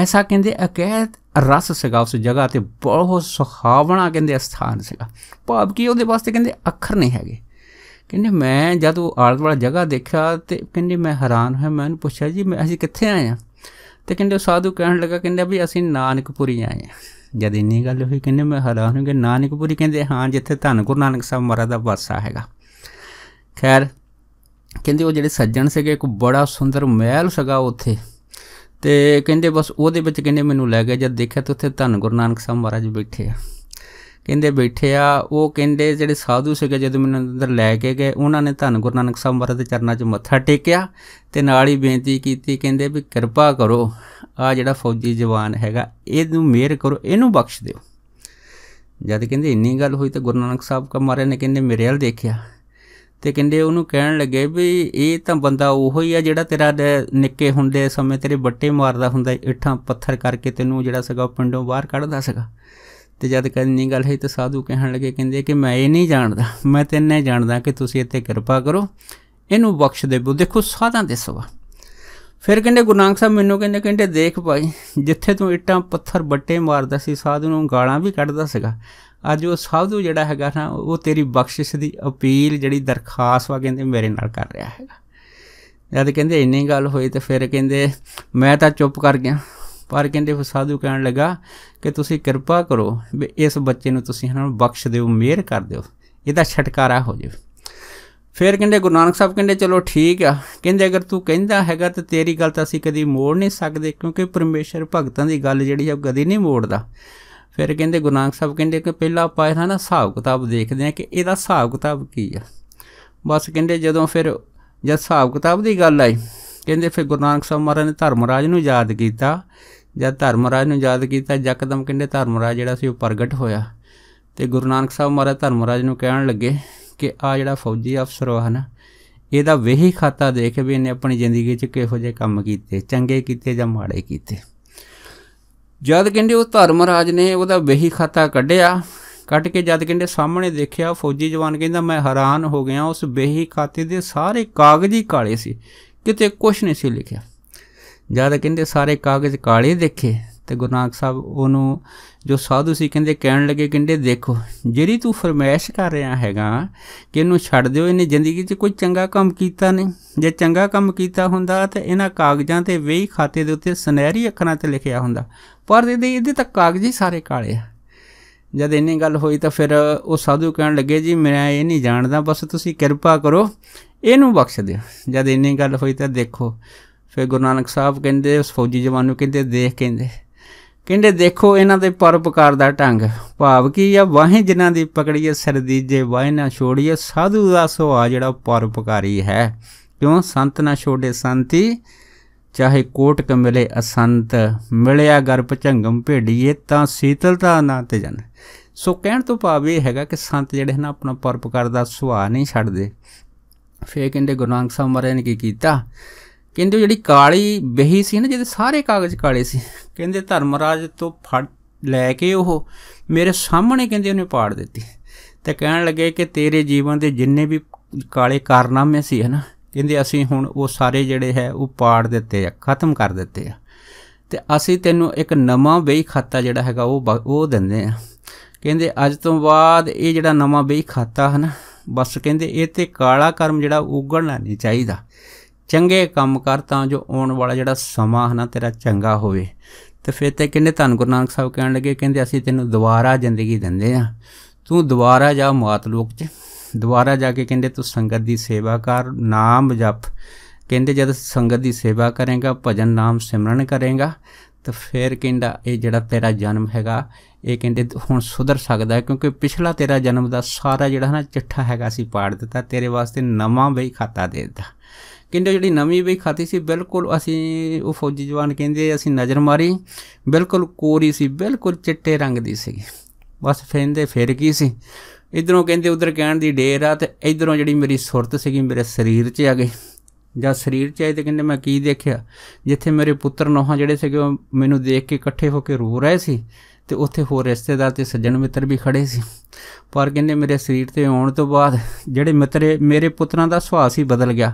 ਐਸਾ ਕਹਿੰਦੇ ਅਕਹਿ ਰਸ ਸੀਗਾ ਉਸ ਜਗ੍ਹਾ ਤੇ ਬਹੁਤ ਸੁਹਾਵਣਾ ਕਹਿੰਦੇ ਸਥਾਨ ਸੀਗਾ ਭਾਵ ਕਿ ਉਹਦੇ ਵਾਸਤੇ ਕਹਿੰਦੇ ਅੱਖਰ ਨਹੀਂ ਹੈਗੇ ਕਹਿੰਦੇ ਮੈਂ ਜਦ ਉਹ ਆਲੇ ਵਾਲਾ ਜਗ੍ਹਾ ਦੇਖਿਆ ਤੇ ਕਹਿੰਦੇ ਮੈਂ ਹੈਰਾਨ ਹੋਇਆ ਮੈਂ ਉਹਨੂੰ ਪੁੱਛਿਆ ਜੀ ਅਸੀਂ ਕਿੱਥੇ ਆਏ ਆ ਤੇ ਕਹਿੰਦੇ ਸਾਧੂ ਕਹਿਣ ਲੱਗਾ ਕਹਿੰਦੇ ਵੀ ਅਸੀਂ ਨਾਨਕਪੁਰੀ ਆਏ ਆ ਜਦ ਇੰਨੀ ਗੱਲ ਹੋਈ ਕਹਿੰਦੇ ਮੈਂ ਹੈਰਾਨ ਹੋ ਗਿਆ ਨਾਨਕਪੁਰੀ ਕਹਿੰਦੇ ਹਾਂ ਜਿੱਥੇ ਧੰਨ ਗੁਰੂ ਨਾਨਕ ਸਾਹਿਬ ਮਹਾਰਾਜ ਦਾ ਵਾਸਾ ਹੈਗਾ ਖੈਰ ਕਹਿੰਦੇ ਉਹ ਜਿਹੜੇ ਸੱਜਣ ਸੀਗੇ ਇੱਕ ਬੜਾ ਸੁੰਦਰ ਮਹਿਲ ਸਗਾ ਉੱਥੇ ਤੇ ਕਹਿੰਦੇ ਬਸ ਉਹਦੇ ਵਿੱਚ ਕਹਿੰਦੇ ਮੈਨੂੰ ਲੈ ਜਦ ਦੇਖਿਆ ਤਾਂ ਉੱਥੇ ਧੰਨ ਗੁਰੂ ਨਾਨਕ ਸਾਹਿਬ ਮਹਾਰਾਜ ਬੈਠੇ ਆ ਕਹਿੰਦੇ ਬੈਠੇ ਆ ਉਹ ਕਹਿੰਦੇ ਜਿਹੜੇ ਸਾਧੂ ਸੀਗੇ ਜਦੋਂ ਮੈਨੂੰ ਅੰਦਰ ਲੈ ਕੇ ਗਏ ਉਹਨਾਂ ਨੇ ਧੰਨ ਗੁਰੂ ਨਾਨਕ ਸਾਹਿਬ ਮਹਾਰਾਜ ਦੇ ਚਰਨਾਂ 'ਚ ਮੱਥਾ ਟੇਕਿਆ ਤੇ ਨਾਲ ਹੀ ਬੇਨਤੀ ਕੀਤੀ ਕਹਿੰਦੇ ਵੀ ਕਿਰਪਾ ਕਰੋ ਆ ਜਿਹੜਾ ਫੌਜੀ ਜਵਾਨ ਹੈਗਾ ਇਹਨੂੰ ਮਿਹਰ ਕਰੋ ਇਹਨੂੰ ਬਖਸ਼ ਦਿਓ ਜਦ ਕਹਿੰਦੇ ਇੰਨੀ ਗੱਲ ਹੋਈ ਤਾਂ ਗੁਰੂ ਨਾਨਕ ਸਾਹਿਬ ਕਾ ਮਹਾਰਾਜ ਨੇ ਕਹਿੰਦੇ ਮੇਰੇ ਹਾਲ ਦੇਖਿਆ ਤੇ ਕਹਿੰਦੇ ਉਹਨੂੰ ਕਹਿਣ ਲੱਗੇ ਵੀ ਇਹ ਤਾਂ ਬੰਦਾ ਉਹੋ ਹੀ ਆ ਜਿਹੜਾ ਤੇਰਾ ਨਿੱਕੇ ਹੁੰਦੇ ਸਮੇਂ ਤੇਰੇ ਬੱਟੇ ਮਾਰਦਾ ਹੁੰਦਾ ਇੱਠਾਂ ਪੱਥਰ ਕਰਕੇ ਤੈਨੂੰ ਜਿਹੜਾ ਸੀਗਾ ਪਿੰਡੋਂ ਬਾਹਰ ਕੱਢਦਾ ਸੀਗਾ ਤੇ ਜਦ ਨਹੀਂ ਗੱਲ ਹੈ ਤਾਂ ਸਾਧੂ ਕਹਿਣ ਲੱਗੇ ਕਹਿੰਦੇ ਕਿ ਮੈਂ ਇਹ ਨਹੀਂ ਜਾਣਦਾ ਮੈਂ ਤੈਨੂੰ ਇਹ ਜਾਣਦਾ ਕਿ ਤੁਸੀਂ ਇੱਥੇ ਕਿਰਪਾ ਕਰੋ ਇਹਨੂੰ ਬਖਸ਼ ਦੇ ਬੋ ਦੇਖੋ ਸਾਧਾਂ ਦੇ ਸਵਾ ਫਿਰ ਕਹਿੰਦੇ ਗੁਰਨਾਨਕ ਸਾਹਿਬ ਮੈਨੂੰ ਕਹਿੰਦੇ ਕਹਿੰਦੇ ਦੇਖ ਭਾਈ ਜਿੱਥੇ ਤੂੰ ਇੱਟਾਂ ਪੱਥਰ ਬੱਟੇ ਮਾਰਦਾ ਸੀ ਸਾਧੂ ਨੂੰ ਗਾਲਾਂ ਵੀ ਕੱਢਦਾ ਸੀਗਾ ਅੱਜ ਉਹ ਸਾਧੂ ਜਿਹੜਾ ਹੈਗਾ ਨਾ ਉਹ ਤੇਰੀ ਬਖਸ਼ਿਸ਼ ਦੀ ਅਪੀਲ ਜਿਹੜੀ ਦਰਖਾਸਤ ਵਾ ਕਹਿੰਦੇ ਮੇਰੇ ਨਾਲ ਕਰ ਰਿਹਾ ਹੈਗਾ ਜਦ ਕਹਿੰਦੇ ਇੰਨੀ ਗੱਲ ਹੋਈ ਤੇ ਫਿਰ ਕਹਿੰਦੇ ਮੈਂ ਤਾਂ ਚੁੱਪ ਕਰ ਗਿਆ ਪਰ ਕਹਿੰਦੇ ਉਹ ਸਾਧੂ ਕਹਿਣ ਲੱਗਾ ਕਿ ਤੁਸੀਂ ਕਿਰਪਾ ਕਰੋ ਵੀ ਇਸ ਬੱਚੇ ਨੂੰ ਤੁਸੀਂ ਇਹਨਾਂ ਨੂੰ ਬਖਸ਼ ਦਿਓ ਮਿਹਰ ਕਰ ਦਿਓ ਇਹਦਾ ਛਟਕਾਰਾ ਹੋ ਜਾਵੇ ਫਿਰ ਕਹਿੰਦੇ ਗੁਰੂ ਨਾਨਕ ਸਾਹਿਬ ਕਹਿੰਦੇ ਚਲੋ ਠੀਕ ਆ ਕਹਿੰਦੇ ਅਗਰ ਤੂੰ ਕਹਿੰਦਾ ਹੈਗਾ ਤੇ ਤੇਰੀ ਗੱਲ ਤਾਂ ਅਸੀਂ ਕਦੀ ਮੋੜ ਨਹੀਂ ਸਕਦੇ ਕਿਉਂਕਿ ਪਰਮੇਸ਼ਰ ਭਗਤਾਂ ਦੀ ਗੱਲ ਜਿਹੜੀ ਆ ਕਦੀ ਨਹੀਂ ਮੋੜਦਾ ਫਿਰ ਕਹਿੰਦੇ ਗੁਰੂ ਨਾਨਕ ਸਾਹਿਬ ਕਹਿੰਦੇ ਕਿ ਪਹਿਲਾਂ ਆਪਾਂ ਇਹਦਾ ਨਾ ਹਿਸਾਬ ਕਿਤਾਬ ਦੇਖਦੇ ਆ ਕਿ ਇਹਦਾ ਹਿਸਾਬ ਕਿਤਾਬ ਕੀ ਆ ਬਸ ਕਹਿੰਦੇ ਜਦੋਂ ਫਿਰ ਜਦ ਹਿਸਾਬ ਕਿਤਾਬ ਦੀ ਗੱਲ ਆਈ ਕਹਿੰਦੇ ਫਿਰ ਗੁਰੂ ਨਾਨਕ ਸਾਹਿਬ ਮਹਾਰਾਜ ਨੇ ਧਰਮਰਾਜ ਨੂੰ ਯਾਦ ਕੀਤਾ ਜਦ ਧਰਮਰਾਜ ਨੂੰ ਯਾਦ ਕੀਤਾ ਜਕਦਮ ਕਹਿੰਦੇ ਧਰਮਰਾਜ ਜਿਹੜਾ ਸੀ ਉਹ ਪ੍ਰਗਟ ਹੋਇਆ ਤੇ ਗੁਰੂ ਨਾਨਕ ਸਾਹਿਬ ਮਹਾਰਾਜ ਧਰਮਰਾਜ ਨੂੰ ਕਹਿਣ ਲੱਗੇ ਕਿ ਆ ਜਿਹੜਾ ਫੌਜੀ ਅਫਸਰ ਉਹ ਹਨ ਇਹਦਾ ਵਹੀ ਖਾਤਾ ਦੇਖ ਵੀ ਇਹਨੇ ਆਪਣੀ ਜ਼ਿੰਦਗੀ 'ਚ ਕਿਹੋ ਜਿਹੇ ਕੰਮ ਕੀਤੇ ਚੰਗੇ ਕੀਤੇ ਜਾਂ ਮਾੜੇ ਕੀਤੇ ਜਦ ਕਹਿੰਦੇ ਉਹ ਧਰਮਰਾਜ ਨੇ ਉਹਦਾ ਵਹੀ ਖਾਤਾ ਕੱਢਿਆ ਕੱਟ ਕੇ ਜਦ ਕਹਿੰਦੇ ਸਾਹਮਣੇ ਦੇਖਿਆ ਫੌਜੀ ਜਵਾਨ ਕਹਿੰਦਾ ਮੈਂ ਹੈਰਾਨ ਹੋ ਗਿਆ ਉਸ ਬੇਹੀ ਖਾਤੇ ਦੇ ਸਾਰੇ ਕਾਗਜ਼ੀ ਕਾਲੇ ਸੀ ਕਿਤੇ ਕੁਝ ਨਹੀਂ ਸੀ ਲਿਖਿਆ ਜਦ ਕਹਿੰਦੇ ਸਾਰੇ ਕਾਗਜ਼ ਕਾਲੇ ਦੇਖੇ ਤੇ ਗੁਰੂ ਸਾਹਿਬ ਉਹਨੂੰ ਜੋ ਸਾਧੂ ਸੀ ਕਹਿੰਦੇ ਕਹਿਣ ਲੱਗੇ ਕਹਿੰਦੇ ਦੇਖੋ ਜਿਹੜੀ ਤੂੰ ਫਰਮਾਇਸ਼ ਕਰ ਰਿਹਾ ਹੈਗਾ ਕਿ ਇਹਨੂੰ ਛੱਡ ਦਿਓ ਇਹਨੇ ਜ਼ਿੰਦਗੀ 'ਚ ਕੋਈ ਚੰਗਾ ਕੰਮ ਕੀਤਾ ਨਹੀਂ ਜੇ ਚੰਗਾ ਕੰਮ ਕੀਤਾ ਹੁੰਦਾ ਤਾਂ ਇਹਨਾਂ ਕਾਗਜ਼ਾਂ ਤੇ ਵੇਹੀ ਖਾਤੇ ਦੇ ਉੱਤੇ ਸੁਨਹਿਰੀ ਅੱਖਰਾਂ ਤੇ ਲਿਖਿਆ ਹੁੰਦਾ ਪਰ ਇਹਦੇ ਇਹਦੇ ਤੱਕ ਕਾਗਜ਼ ਹੀ ਸਾਰੇ ਕਾਲੇ ਆ ਜਦ ਇੰਨੀ ਗੱਲ ਹੋਈ ਤਾਂ ਫਿਰ ਉਹ ਸਾਧੂ ਕਹਿਣ ਲੱਗੇ ਜੀ ਮੈਂ ਇਹ ਨਹੀਂ ਜਾਣਦਾ ਬਸ ਤੁਸੀਂ ਕਿਰਪਾ ਕਰੋ ਇਹਨੂੰ ਬਖਸ਼ ਦਿਓ ਜਦ ਇੰਨੀ ਗੱਲ ਹੋਈ ਤਾਂ ਦੇਖੋ ਫਿਰ ਗੁਰੂ ਨਾਨਕ ਸਾਹਿਬ ਕਹਿੰਦੇ ਉਸ ਫੌਜੀ ਜਵਾਨ ਨੂੰ ਕਹਿੰਦੇ ਦੇਖ ਕਹਿੰਦੇ ਕਹਿੰਦੇ ਦੇਖੋ ਇਹਨਾਂ ਦੇ ਪਰਪਕਾਰ ਦਾ ਢੰਗ ਭਾਵ ਕੀ ਆ ਵਾਹੇ ਜਿਨ੍ਹਾਂ ਦੀ ਪਕੜੀਏ ਸਰਦੀਜੇ ਵਾਹੇ ਨਾ ਛੋੜੀਏ ਸਾਧੂ ਦਾ ਸੁਭਾਅ ਜਿਹੜਾ ਪਰਪਕਾਰੀ ਹੈ ਕਿਉਂ ਸੰਤ ਨਾ ਛੋੜੇ ਸੰਤੀ ਚਾਹੇ ਕੋਟ ਕ ਮਿਲੇ ਅਸੰਤ ਮਿਲਿਆ ਗਰ ਝੰਗਮ ਭੇੜੀਏ ਤਾਂ ਸੀਤਲਤਾ ਨਾ ਤੇ ਜਨ ਸੋ ਕਹਿਣ ਤੋਂ ਭਾਵ ਇਹ ਹੈਗਾ ਕਿ ਸੰਤ ਜਿਹੜੇ ਹਨ ਆਪਣਾ ਪਰਪਕਾਰ ਦਾ ਸੁਭਾਅ ਨਹੀਂ ਛੱਡਦੇ ਫੇਰ ਕਹਿੰਦੇ ਗੁਰੂ ਸਾਹਿਬ ਮਹਾਰਾਜ ਨੇ ਕੀ ਕੀਤਾ ਕਹਿੰਦੇ ਜਿਹੜੀ ਕਾਲੀ ਬਹੀ ਸੀ ਨਾ ਜਿਹਦੇ ਸਾਰੇ ਕਾਗਜ਼ ਕਾਲੇ ਸੀ ਕਹਿੰਦੇ ਧਰਮਰਾਜ ਤੋਂ ਫੜ ਲੈ ਕੇ ਉਹ ਮੇਰੇ ਸਾਹਮਣੇ ਕਹਿੰਦੇ ਉਹਨੇ ਪਾੜ ਦਿੱਤੀ ਤੇ ਕਹਿਣ ਲੱਗੇ ਕਿ ਤੇਰੇ ਜੀਵਨ ਦੇ ਜਿੰਨੇ ਵੀ ਕਾਲੇ ਕਾਰਨਾਮੇ ਸੀ ਹਨਾ ਕਹਿੰਦੇ ਅਸੀਂ ਹੁਣ ਉਹ ਸਾਰੇ ਜਿਹੜੇ ਹੈ ਉਹ ਪਾੜ ਦਿੱਤੇ ਆ ਖਤਮ ਕਰ ਦਿੱਤੇ ਆ ਤੇ ਅਸੀਂ ਤੈਨੂੰ ਇੱਕ ਨਵਾਂ ਬਈ ਖਾਤਾ ਜਿਹੜਾ ਹੈਗਾ ਉਹ ਉਹ ਦਿੰਦੇ ਆ ਕਹਿੰਦੇ ਅੱਜ ਤੋਂ ਬਾਅਦ ਇਹ ਜਿਹੜਾ ਨਵਾਂ ਬਈ ਖਾਤਾ ਹਨਾ ਬਸ ਕਹਿੰਦੇ ਇਹ ਤੇ ਕਾਲਾ ਕਰਮ ਜਿਹੜਾ ਉਗੜਨਾ ਨਹੀਂ ਚਾਹੀਦਾ ਚੰਗੇ ਕੰਮ ਕਰ ਤਾਂ ਜੋ ਆਉਣ ਵਾਲਾ ਜਿਹੜਾ ਸਮਾਂ ਹੈ ਨਾ ਤੇਰਾ ਚੰਗਾ ਹੋਵੇ ਤੇ ਫਿਰ ਤੇ ਕਿੰਨੇ ਧੰਨ ਗੁਰੂ ਨਾਨਕ ਸਾਹਿਬ ਕਹਿਣ ਲੱਗੇ ਕਹਿੰਦੇ ਅਸੀਂ ਤੈਨੂੰ ਦੁਬਾਰਾ ਜ਼ਿੰਦਗੀ ਦਿੰਦੇ ਆ ਤੂੰ ਦੁਬਾਰਾ ਜਾ ਮਾਤ ਲੋਕ 'ਚ ਦੁਬਾਰਾ ਜਾ ਕੇ ਕਹਿੰਦੇ ਤੂੰ ਸੰਗਤ ਦੀ ਸੇਵਾ ਕਰ ਨਾਮ ਜਪ ਕਹਿੰਦੇ ਜਦ ਸੰਗਤ ਦੀ ਸੇਵਾ ਕਰੇਗਾ ਭਜਨ ਨਾਮ ਸਿਮਰਨ ਕਰੇਗਾ ਤਾਂ ਫਿਰ ਕਹਿੰਦਾ ਇਹ ਜਿਹੜਾ ਤੇਰਾ ਜਨਮ ਹੈਗਾ ਇਹ ਕਹਿੰਦੇ ਹੁਣ ਸੁਧਰ ਸਕਦਾ ਕਿਉਂਕਿ ਪਿਛਲਾ ਤੇਰਾ ਜਨਮ ਦਾ ਸਾਰਾ ਜਿਹੜਾ ਨਾ ਚਿੱਠਾ ਹੈਗਾ ਸੀ ਪਾੜ ਦਿੱਤਾ ਤੇਰੇ ਵਾਸਤੇ ਨਵਾਂ ਬਈ ਖਾਤਾ ਦੇ ਦਿੱਤਾ ਕਿੰਦੇ ਜਿਹੜੀ ਨਵੀਂ ਬਈ ਖਾਤੀ ਸੀ ਬਿਲਕੁਲ ਅਸੀਂ ਉਹ ਫੌਜੀ ਜਵਾਨ ਕਹਿੰਦੇ ਅਸੀਂ ਨਜ਼ਰ ਮਾਰੀ ਬਿਲਕੁਲ ਕੋਰੀ ਸੀ ਬਿਲਕੁਲ ਚਿੱਟੇ ਰੰਗ ਦੀ ਸੀ ਬਸ ਫੇਂਦੇ ਫੇਰ ਕੀ ਸੀ ਇਧਰੋਂ ਕਹਿੰਦੇ ਉਧਰ ਕਹਿਣ ਦੀ ਡੇਰ ਆ ਤੇ ਇਧਰੋਂ ਜਿਹੜੀ ਮੇਰੀ ਸੁਰਤ ਸੀਗੀ ਮੇਰੇ ਸਰੀਰ 'ਚ ਆ ਗਈ ਜਾਂ ਸਰੀਰ 'ਚ ਆਏ ਤੇ ਕਹਿੰਦੇ ਮੈਂ ਕੀ ਦੇਖਿਆ ਜਿੱਥੇ ਮੇਰੇ ਪੁੱਤਰ ਨੋਹਾਂ ਜਿਹੜੇ ਸੀਗੇ ਮੈਨੂੰ ਦੇਖ ਕੇ ਇਕੱਠੇ ਹੋ ਕੇ ਰੋ ਰਹੇ ਸੀ ਤੇ ਉੱਥੇ ਹੋਰ ਰਿਸ਼ਤੇਦਾਰ ਤੇ ਸੱਜਣ ਮਿੱਤਰ ਵੀ ਖੜੇ ਸੀ ਪਰ ਕਹਿੰਦੇ ਮੇਰੇ ਸਰੀਰ ਤੇ ਆਉਣ ਤੋਂ ਬਾਅਦ ਜਿਹੜੇ ਮਿੱਤਰੇ ਮੇਰੇ ਪੁੱਤਰਾਂ ਦਾ ਸੁਭਾਅ ਸੀ ਬਦਲ ਗਿਆ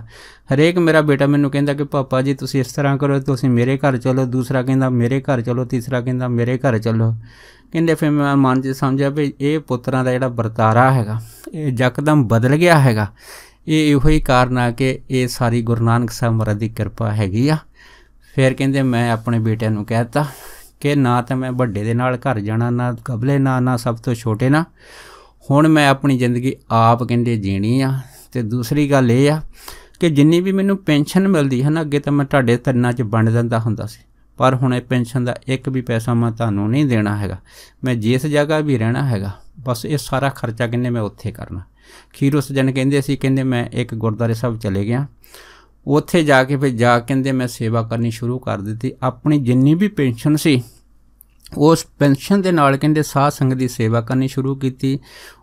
ਹਰੇਕ ਮੇਰਾ ਬੇਟਾ ਮੈਨੂੰ ਕਹਿੰਦਾ ਕਿ ਪਾਪਾ ਜੀ ਤੁਸੀਂ ਇਸ ਤਰ੍ਹਾਂ ਕਰੋ ਤੁਸੀਂ ਮੇਰੇ ਘਰ ਚਲੋ ਦੂਸਰਾ ਕਹਿੰਦਾ ਮੇਰੇ ਘਰ ਚਲੋ ਤੀਸਰਾ ਕਹਿੰਦਾ ਮੇਰੇ ਘਰ ਚਲੋ ਕਹਿੰਦੇ ਫਿਰ ਮੈਂ ਮਨ 'ਚ ਸਮਝਿਆ ਵੀ ਇਹ ਪੁੱਤਰਾਂ ਦਾ ਜਿਹੜਾ ਵਰਤਾਰਾ ਹੈਗਾ ਇਹ ਜਕਦਮ ਬਦਲ ਗਿਆ ਹੈਗਾ ਇਹ ਇਹੋ ਹੀ ਕਾਰਨ ਆ ਕਿ ਇਹ ਸਾਰੀ ਗੁਰੂ ਨਾਨਕ ਸਾਹਿਬ ਮਹਾਰਾਜ ਦੀ ਕਿਰਪਾ ਹੈਗੀ ਆ ਫਿਰ ਕਹਿੰਦੇ ਮੈਂ ਆਪਣੇ ਬੇਟੇ ਨੂੰ ਕਹਿਤਾ ਕਿ ਨਾ ਤਾਂ ਮੈਂ ਵੱਡੇ ਦੇ ਨਾਲ ਘਰ ਜਾਣਾ ਨਾ ਕਬਲੇ ਨਾ ਨਾ ਸਭ ਤੋਂ ਛੋਟੇ ਨਾ ਹੁਣ ਮੈਂ ਆਪਣੀ ਜ਼ਿੰਦਗੀ ਆਪ ਕਹਿੰਦੇ ਜੀਣੀ ਆ ਤੇ ਦੂਸਰੀ ਗੱਲ ਇਹ ਆ ਕਿ ਜਿੰਨੀ ਵੀ ਮੈਨੂੰ ਪੈਨਸ਼ਨ ਮਿਲਦੀ ਹੈ ਨਾ ਅੱਗੇ ਤਾਂ ਮੈਂ ਤੁਹਾਡੇ ਤੰਨਾਂ 'ਚ ਵੰਡ ਦਿੰਦਾ ਹੁੰਦਾ ਸੀ ਪਰ ਹੁਣ ਇਹ ਪੈਨਸ਼ਨ ਦਾ ਇੱਕ ਵੀ ਪੈਸਾ ਮੈਂ ਤੁਹਾਨੂੰ ਨਹੀਂ ਦੇਣਾ ਹੈਗਾ ਮੈਂ ਜਿਸ ਜਗ੍ਹਾ ਵੀ ਰਹਿਣਾ ਹੈਗਾ ਬਸ ਇਹ ਸਾਰਾ ਖਰਚਾ ਕਿੰਨੇ ਮੈਂ ਉੱਥੇ ਕਰਨਾ ਖੀਰ ਉਸ ਜਨ ਕਹਿੰਦੇ ਸੀ ਕਹਿੰਦੇ ਮੈਂ ਇੱਕ ਗੁਰਦਾਰੇ ਸਾਹਿਬ ਚਲੇ ਗਿਆ ਉੱਥੇ ਜਾ ਕੇ ਫਿਰ ਜਾ ਕਹਿੰਦੇ ਮੈਂ ਸੇਵਾ ਕਰਨੀ ਸ਼ੁਰੂ ਕਰ ਦਿੱਤੀ ਆਪਣੀ ਜਿੰਨੀ ਵੀ ਪੈਨਸ਼ਨ ਸੀ ਉਸ ਪੈਨਸ਼ਨ ਦੇ ਨਾਲ ਕਹਿੰਦੇ ਸਾਧ ਸੰਗਤ ਦੀ ਸੇਵਾ ਕਰਨੀ ਸ਼ੁਰੂ ਕੀਤੀ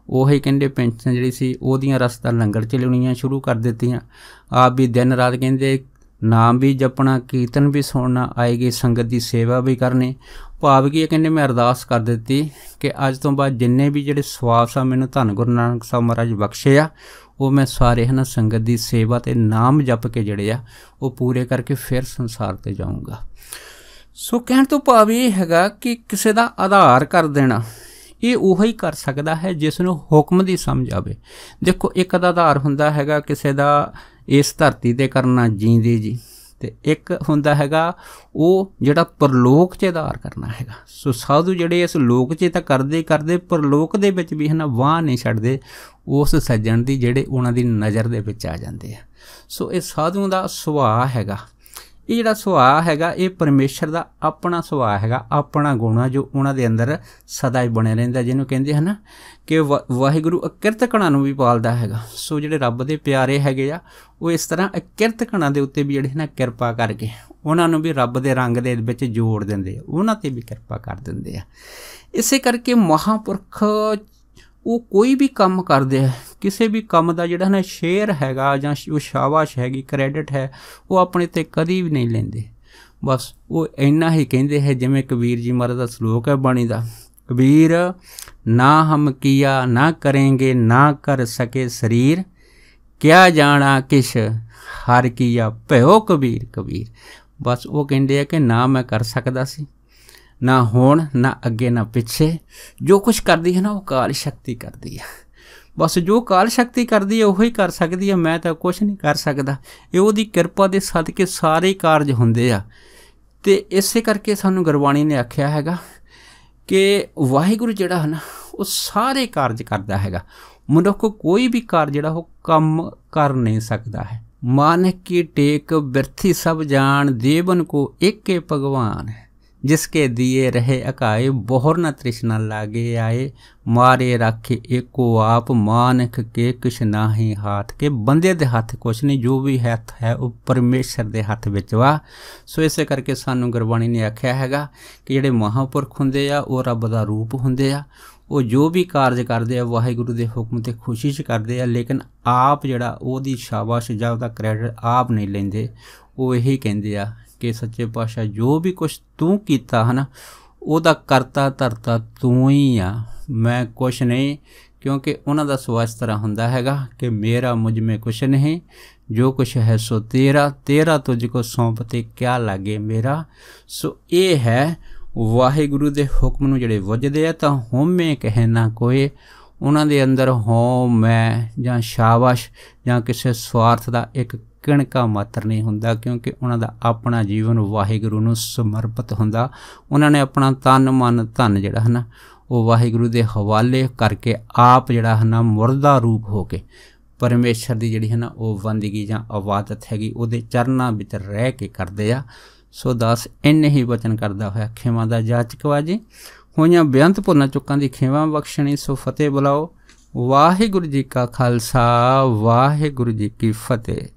ਉਹੀ ਕਹਿੰਦੇ ਪੈਨਸ਼ਨ ਜਿਹੜੀ ਸੀ ਉਹਦੀਆਂ ਰਸਤਾ ਲੰਗਰ ਚਲਾਉਣੀਆਂ ਸ਼ੁਰੂ ਕਰ ਦਿੱਤੀਆਂ ਆਪ ਵੀ ਦਿਨ ਰਾਤ ਕਹਿੰਦੇ ਨਾਮ ਵੀ ਜਪਣਾ ਕੀਰਤਨ ਵੀ ਸੁਣਨਾ ਆਏਗੀ ਸੰਗਤ ਦੀ ਸੇਵਾ ਵੀ ਕਰਨੀ ਭਾਵ ਕੀ ਇਹ ਕਹਿੰਦੇ ਮੈਂ ਅਰਦਾਸ ਕਰ ਦਿੱਤੀ ਕਿ ਅੱਜ ਤੋਂ ਬਾਅਦ ਜਿੰਨੇ ਵੀ ਜਿਹੜੇ ਸਵਾਲ ਮੈਨੂੰ ਧੰਨ ਗੁਰੂ ਨਾਨਕ ਸਾਹਿਬ ਮਹਾਰਾਜ ਬਖਸ਼ੇ ਆ ਉਹ ਮੈਂ ਸਾਰੇ ਹਨਾ ਸੰਗਤ ਦੀ ਸੇਵਾ ਤੇ ਨਾਮ ਜਪ ਕੇ ਜਿਹੜੇ ਆ ਉਹ ਪੂਰੇ ਕਰਕੇ ਫਿਰ ਸੰਸਾਰ ਤੇ ਜਾਊਂਗਾ ਸੋ ਕਹਿਣ ਤੋਂ ਭਾਵ ਇਹ ਹੈਗਾ ਕਿ ਕਿਸੇ ਦਾ ਆਧਾਰ ਕਰ ਦੇਣਾ ਇਹ ਉਹੀ ਕਰ ਸਕਦਾ ਹੈ ਜਿਸ ਨੂੰ ਹੁਕਮ ਦੀ ਸਮਝ ਆਵੇ ਦੇਖੋ ਇੱਕ ਦਾ ਆਧਾਰ ਹੁੰਦਾ ਹੈਗਾ ਕਿਸੇ ਦਾ ਇਸ ਧਰਤੀ ਤੇ ਕਰਨਾ ਜੀਂਦੇ ਜੀ ਤੇ ਇੱਕ ਹੁੰਦਾ ਹੈਗਾ ਉਹ ਜਿਹੜਾ ਪਰਲੋਕ 'ਚ ਆਧਾਰ ਕਰਨਾ ਹੈਗਾ ਸੋ ਸਾਧੂ ਜਿਹੜੇ ਇਸ ਲੋਕ 'ਚ ਤਾਂ ਕਰਦੇ ਕਰਦੇ ਪਰਲੋਕ ਦੇ ਵਿੱਚ ਵੀ ਹਨਾ ਵਾਹ ਨਹੀਂ ਛੱਡਦੇ ਉਸ ਸੱਜਣ ਦੀ ਜਿਹੜੇ ਉਹਨਾਂ ਦੀ ਨਜ਼ਰ ਦੇ ਵਿੱਚ ਆ ਜਾਂਦੇ ਆ ਸੋ ਇਹ ਸਾਧੂਆਂ ਦਾ ਸੁਭਾਅ ਹੈਗਾ ਇਹ ਜਿਹੜਾ ਸੁਭਾਅ ਹੈਗਾ ਇਹ ਪਰਮੇਸ਼ਰ ਦਾ ਆਪਣਾ ਸੁਭਾਅ ਹੈਗਾ ਆਪਣਾ ਗੁਣ ਹੈ ਜੋ ਉਹਨਾਂ ਦੇ ਅੰਦਰ ਸਦਾ ਹੀ ਬਣਿਆ ਰਹਿੰਦਾ ਜਿਹਨੂੰ ਕਹਿੰਦੇ ਹਨ ਕਿ ਵਾਹਿਗੁਰੂ ਅਕਿਰਤ ਕਣਾਂ ਨੂੰ ਵੀ ਪਾਲਦਾ ਹੈਗਾ ਸੋ ਜਿਹੜੇ ਰੱਬ ਦੇ ਪਿਆਰੇ ਹੈਗੇ ਆ ਉਹ ਇਸ ਤਰ੍ਹਾਂ ਅਕਿਰਤ ਕਣਾਂ ਦੇ ਉੱਤੇ ਵੀ ਜਿਹੜੇ ਹਨ ਕਿਰਪਾ ਕਰਕੇ ਉਹਨਾਂ ਨੂੰ ਵੀ ਰੱਬ ਦੇ ਰੰਗ ਦੇ ਵਿੱਚ ਜੋੜ ਦਿੰਦੇ ਆ ਉਹਨਾਂ ਤੇ ਵੀ ਕਿਰਪਾ ਕਰ ਦਿੰਦੇ ਆ ਇਸੇ ਕਰਕੇ ਮਹਾਪੁਰਖ ਉਹ ਕੋਈ ਵੀ ਕੰਮ ਕਰਦੇ ਆ ਕਿਸੇ ਵੀ ਕੰਮ ਦਾ ਜਿਹੜਾ ਨਾ ਸ਼ੇਅਰ ਹੈਗਾ ਜਾਂ ਉਹ ਸ਼ਾਬਾਸ਼ ਹੈਗੀ ਕ੍ਰੈਡਿਟ ਹੈ ਉਹ ਆਪਣੇ ਤੇ ਕਦੀ ਵੀ ਨਹੀਂ ਲੈਂਦੇ ਬਸ ਉਹ ਇੰਨਾ ਹੀ ਕਹਿੰਦੇ ਹੈ ਜਿਵੇਂ ਕਬੀਰ ਜੀ ਮਹਾਰਾਜ ਦਾ ਸ਼ਲੋਕ ਹੈ ਬਾਣੀ ਦਾ ਕਬੀਰ ਨਾ ਹਮ ਕੀਆ ਨਾ ਕਰਾਂਗੇ ਨਾ ਕਰ ਸਕੇ ਸਰੀਰ ਕਿਆ ਜਾਣਾ ਕਿਛ ਹਰ ਕੀਆ ਭਇਓ ਕਬੀਰ ਕਬੀਰ ਬਸ ਉਹ ਕਹਿੰਦੇ ਆ ਕਿ ਨਾ ਮੈਂ ਕਰ ਸਕਦਾ ਸੀ ਨਾ ਹੋਣ ਨਾ ਅੱਗੇ ਨਾ ਪਿੱਛੇ ਜੋ ਕੁਝ ਕਰਦੀ ਹੈ ਨਾ ਉਹ ਕਾਲ ਸ਼ਕਤੀ ਕਰਦੀ ਹੈ ਬਸ ਜੋ ਕਾਲ ਸ਼ਕਤੀ ਕਰਦੀ ਹੈ ਉਹ ਹੀ ਕਰ ਸਕਦੀ ਹੈ ਮੈਂ ਤਾਂ ਕੁਝ ਨਹੀਂ ਕਰ ਸਕਦਾ ਇਹ ਉਹਦੀ ਕਿਰਪਾ ਦੇ ਸਦਕੇ ਸਾਰੇ ਕਾਰਜ ਹੁੰਦੇ ਆ ਤੇ ਇਸੇ ਕਰਕੇ ਸਾਨੂੰ ਗੁਰਬਾਣੀ ਨੇ ਆਖਿਆ ਹੈਗਾ ਕਿ ਵਾਹਿਗੁਰੂ ਜਿਹੜਾ ਹੈ ਨਾ ਉਹ ਸਾਰੇ ਕਾਰਜ ਕਰਦਾ ਹੈਗਾ ਮਨੁੱਖ ਕੋਈ ਵੀ ਕਾਰਜ ਜਿਹੜਾ ਉਹ ਕੰਮ ਕਰ ਨਹੀਂ ਸਕਦਾ ਹੈ ਮਾਨਕ ਕੀ ਟੇਕ ਬਿਰਥੀ ਸਭ ਜਾਣ ਦੇਵਨ ਕੋ ਇੱਕੇ ਭਗਵਾਨ ਹੈ ਜਿਸਕੇ दिए ਰਹੇ ਅਕਾਏ बोहर ਨ ਤ੍ਰਿਸ਼ਨਾ ਲਾਗੇ ਆਏ ਮਾਰੇ ਰੱਖੇ ਏਕੋ ਆਪ ਮਾਨਖ ਕੇ ਕਿਛ ਨਾਹੀ ਹਾਥ ਕੇ ਬੰਦੇ ਦੇ ਹੱਥ ਕੁਛ ਨਹੀਂ ਜੋ ਵੀ ਹੱਥ ਹੈ ਉਹ ਪਰਮੇਸ਼ਰ ਦੇ ਹੱਥ ਵਿੱਚ ਵਾ ਸੋ ਇਸੇ ਕਰਕੇ ਸਾਨੂੰ ਗੁਰਬਾਣੀ ਨੇ ਆਖਿਆ ਹੈਗਾ ਕਿ ਜਿਹੜੇ ਮਹਾਪੁਰਖ ਹੁੰਦੇ ਆ ਉਹ ਰੱਬ ਦਾ ਰੂਪ ਹੁੰਦੇ ਆ ਉਹ ਜੋ ਵੀ ਕਾਰਜ ਕਰਦੇ ਆ ਵਾਹਿਗੁਰੂ ਦੇ ਹੁਕਮ ਤੇ ਖੁਸ਼ੀ ਚ ਕਰਦੇ ਆ ਲੇਕਿਨ ਆਪ ਜਿਹੜਾ ਉਹਦੀ ਸ਼ਾਬਾਸ਼ ਜਾਂ ਉਹਦਾ ਕ੍ਰੈਡਿਟ ਆਪ ਨਹੀਂ ਲੈਂਦੇ ਉਹ ਇਹੀ ਕਹਿੰਦੇ ਆ ਕੇ ਸੱਚੇ ਪਾਤਸ਼ਾਹ ਜੋ ਵੀ ਕੁਝ ਤੂੰ ਕੀਤਾ ਹਨ ਉਹਦਾ ਕਰਤਾ ਧਰਤਾ ਤੂੰ ਹੀ ਆ ਮੈਂ ਕੁਛ ਨਹੀਂ ਕਿਉਂਕਿ ਉਹਨਾਂ ਦਾ ਸਵਾਸ ਤਰ੍ਹਾਂ ਹੁੰਦਾ ਹੈਗਾ ਕਿ ਮੇਰਾ ਮੁਝ ਮੇ ਕੁਛ ਨਹੀਂ ਜੋ ਕੁਛ ਹੈ ਸੋ ਤੇਰਾ ਤੇਰਾ ਤੁਝ ਕੋ ਸੌਂਪ ਤੇ ਕਿਆ ਲਾਗੇ ਮੇਰਾ ਸੋ ਇਹ ਹੈ ਵਾਹਿਗੁਰੂ ਦੇ ਹੁਕਮ ਨੂੰ ਜਿਹੜੇ ਵੱਜਦੇ ਆ ਤਾਂ ਹਉਮੈ ਕਹੇ ਨਾ ਕੋਈ ਉਹਨਾਂ ਦੇ ਅੰਦਰ ਹਉਮੈ ਜਾਂ ਸ਼ਾਬਾਸ਼ ਜਾਂ ਕਿਸੇ ਸਵਾਰਥ ਦਾ ਇੱਕ ਕਿਣਕਾ ਮਾਤਰ ਨਹੀਂ ਹੁੰਦਾ ਕਿਉਂਕਿ ਉਹਨਾਂ ਦਾ ਆਪਣਾ ਜੀਵਨ ਵਾਹਿਗੁਰੂ ਨੂੰ ਸਮਰਪਿਤ ਹੁੰਦਾ ਉਹਨਾਂ ਨੇ ਆਪਣਾ ਤਨ ਮਨ ਧਨ ਜਿਹੜਾ ਹਨਾ ਉਹ ਵਾਹਿਗੁਰੂ ਦੇ ਹਵਾਲੇ ਕਰਕੇ ਆਪ ਜਿਹੜਾ ਹਨਾ ਮੁਰਦਾ ਰੂਪ ਹੋ ਕੇ ਪਰਮੇਸ਼ਰ ਦੀ ਜਿਹੜੀ ਹੈ ਨਾ ਉਹ ਵੰਦਗੀ ਜਾਂ ਆਵਾਦਤ ਹੈਗੀ ਉਹਦੇ ਚਰਨਾਂ ਵਿੱਚ ਰਹਿ ਕੇ ਕਰਦੇ ਆ ਸੋ ਦਾਸ ਇੰਨੇ ਹੀ ਵਚਨ ਕਰਦਾ ਹੋਇਆ ਖੇਵਾਂ ਦਾ ਜਾਚਕ ਵਾਜੇ ਹੋਈਆਂ ਬੇਅੰਤ ਪੁਰਨਾ ਚੁੱਕਾਂ ਦੀ ਖੇਵਾਂ ਬਖਸ਼ਣੀ ਸੋ ਫਤਿਹ ਬੁਲਾਓ ਵਾਹਿਗੁਰੂ ਜੀ ਕਾ ਖਾਲਸਾ ਵਾਹਿਗੁਰੂ ਜੀ ਕੀ ਫਤਿਹ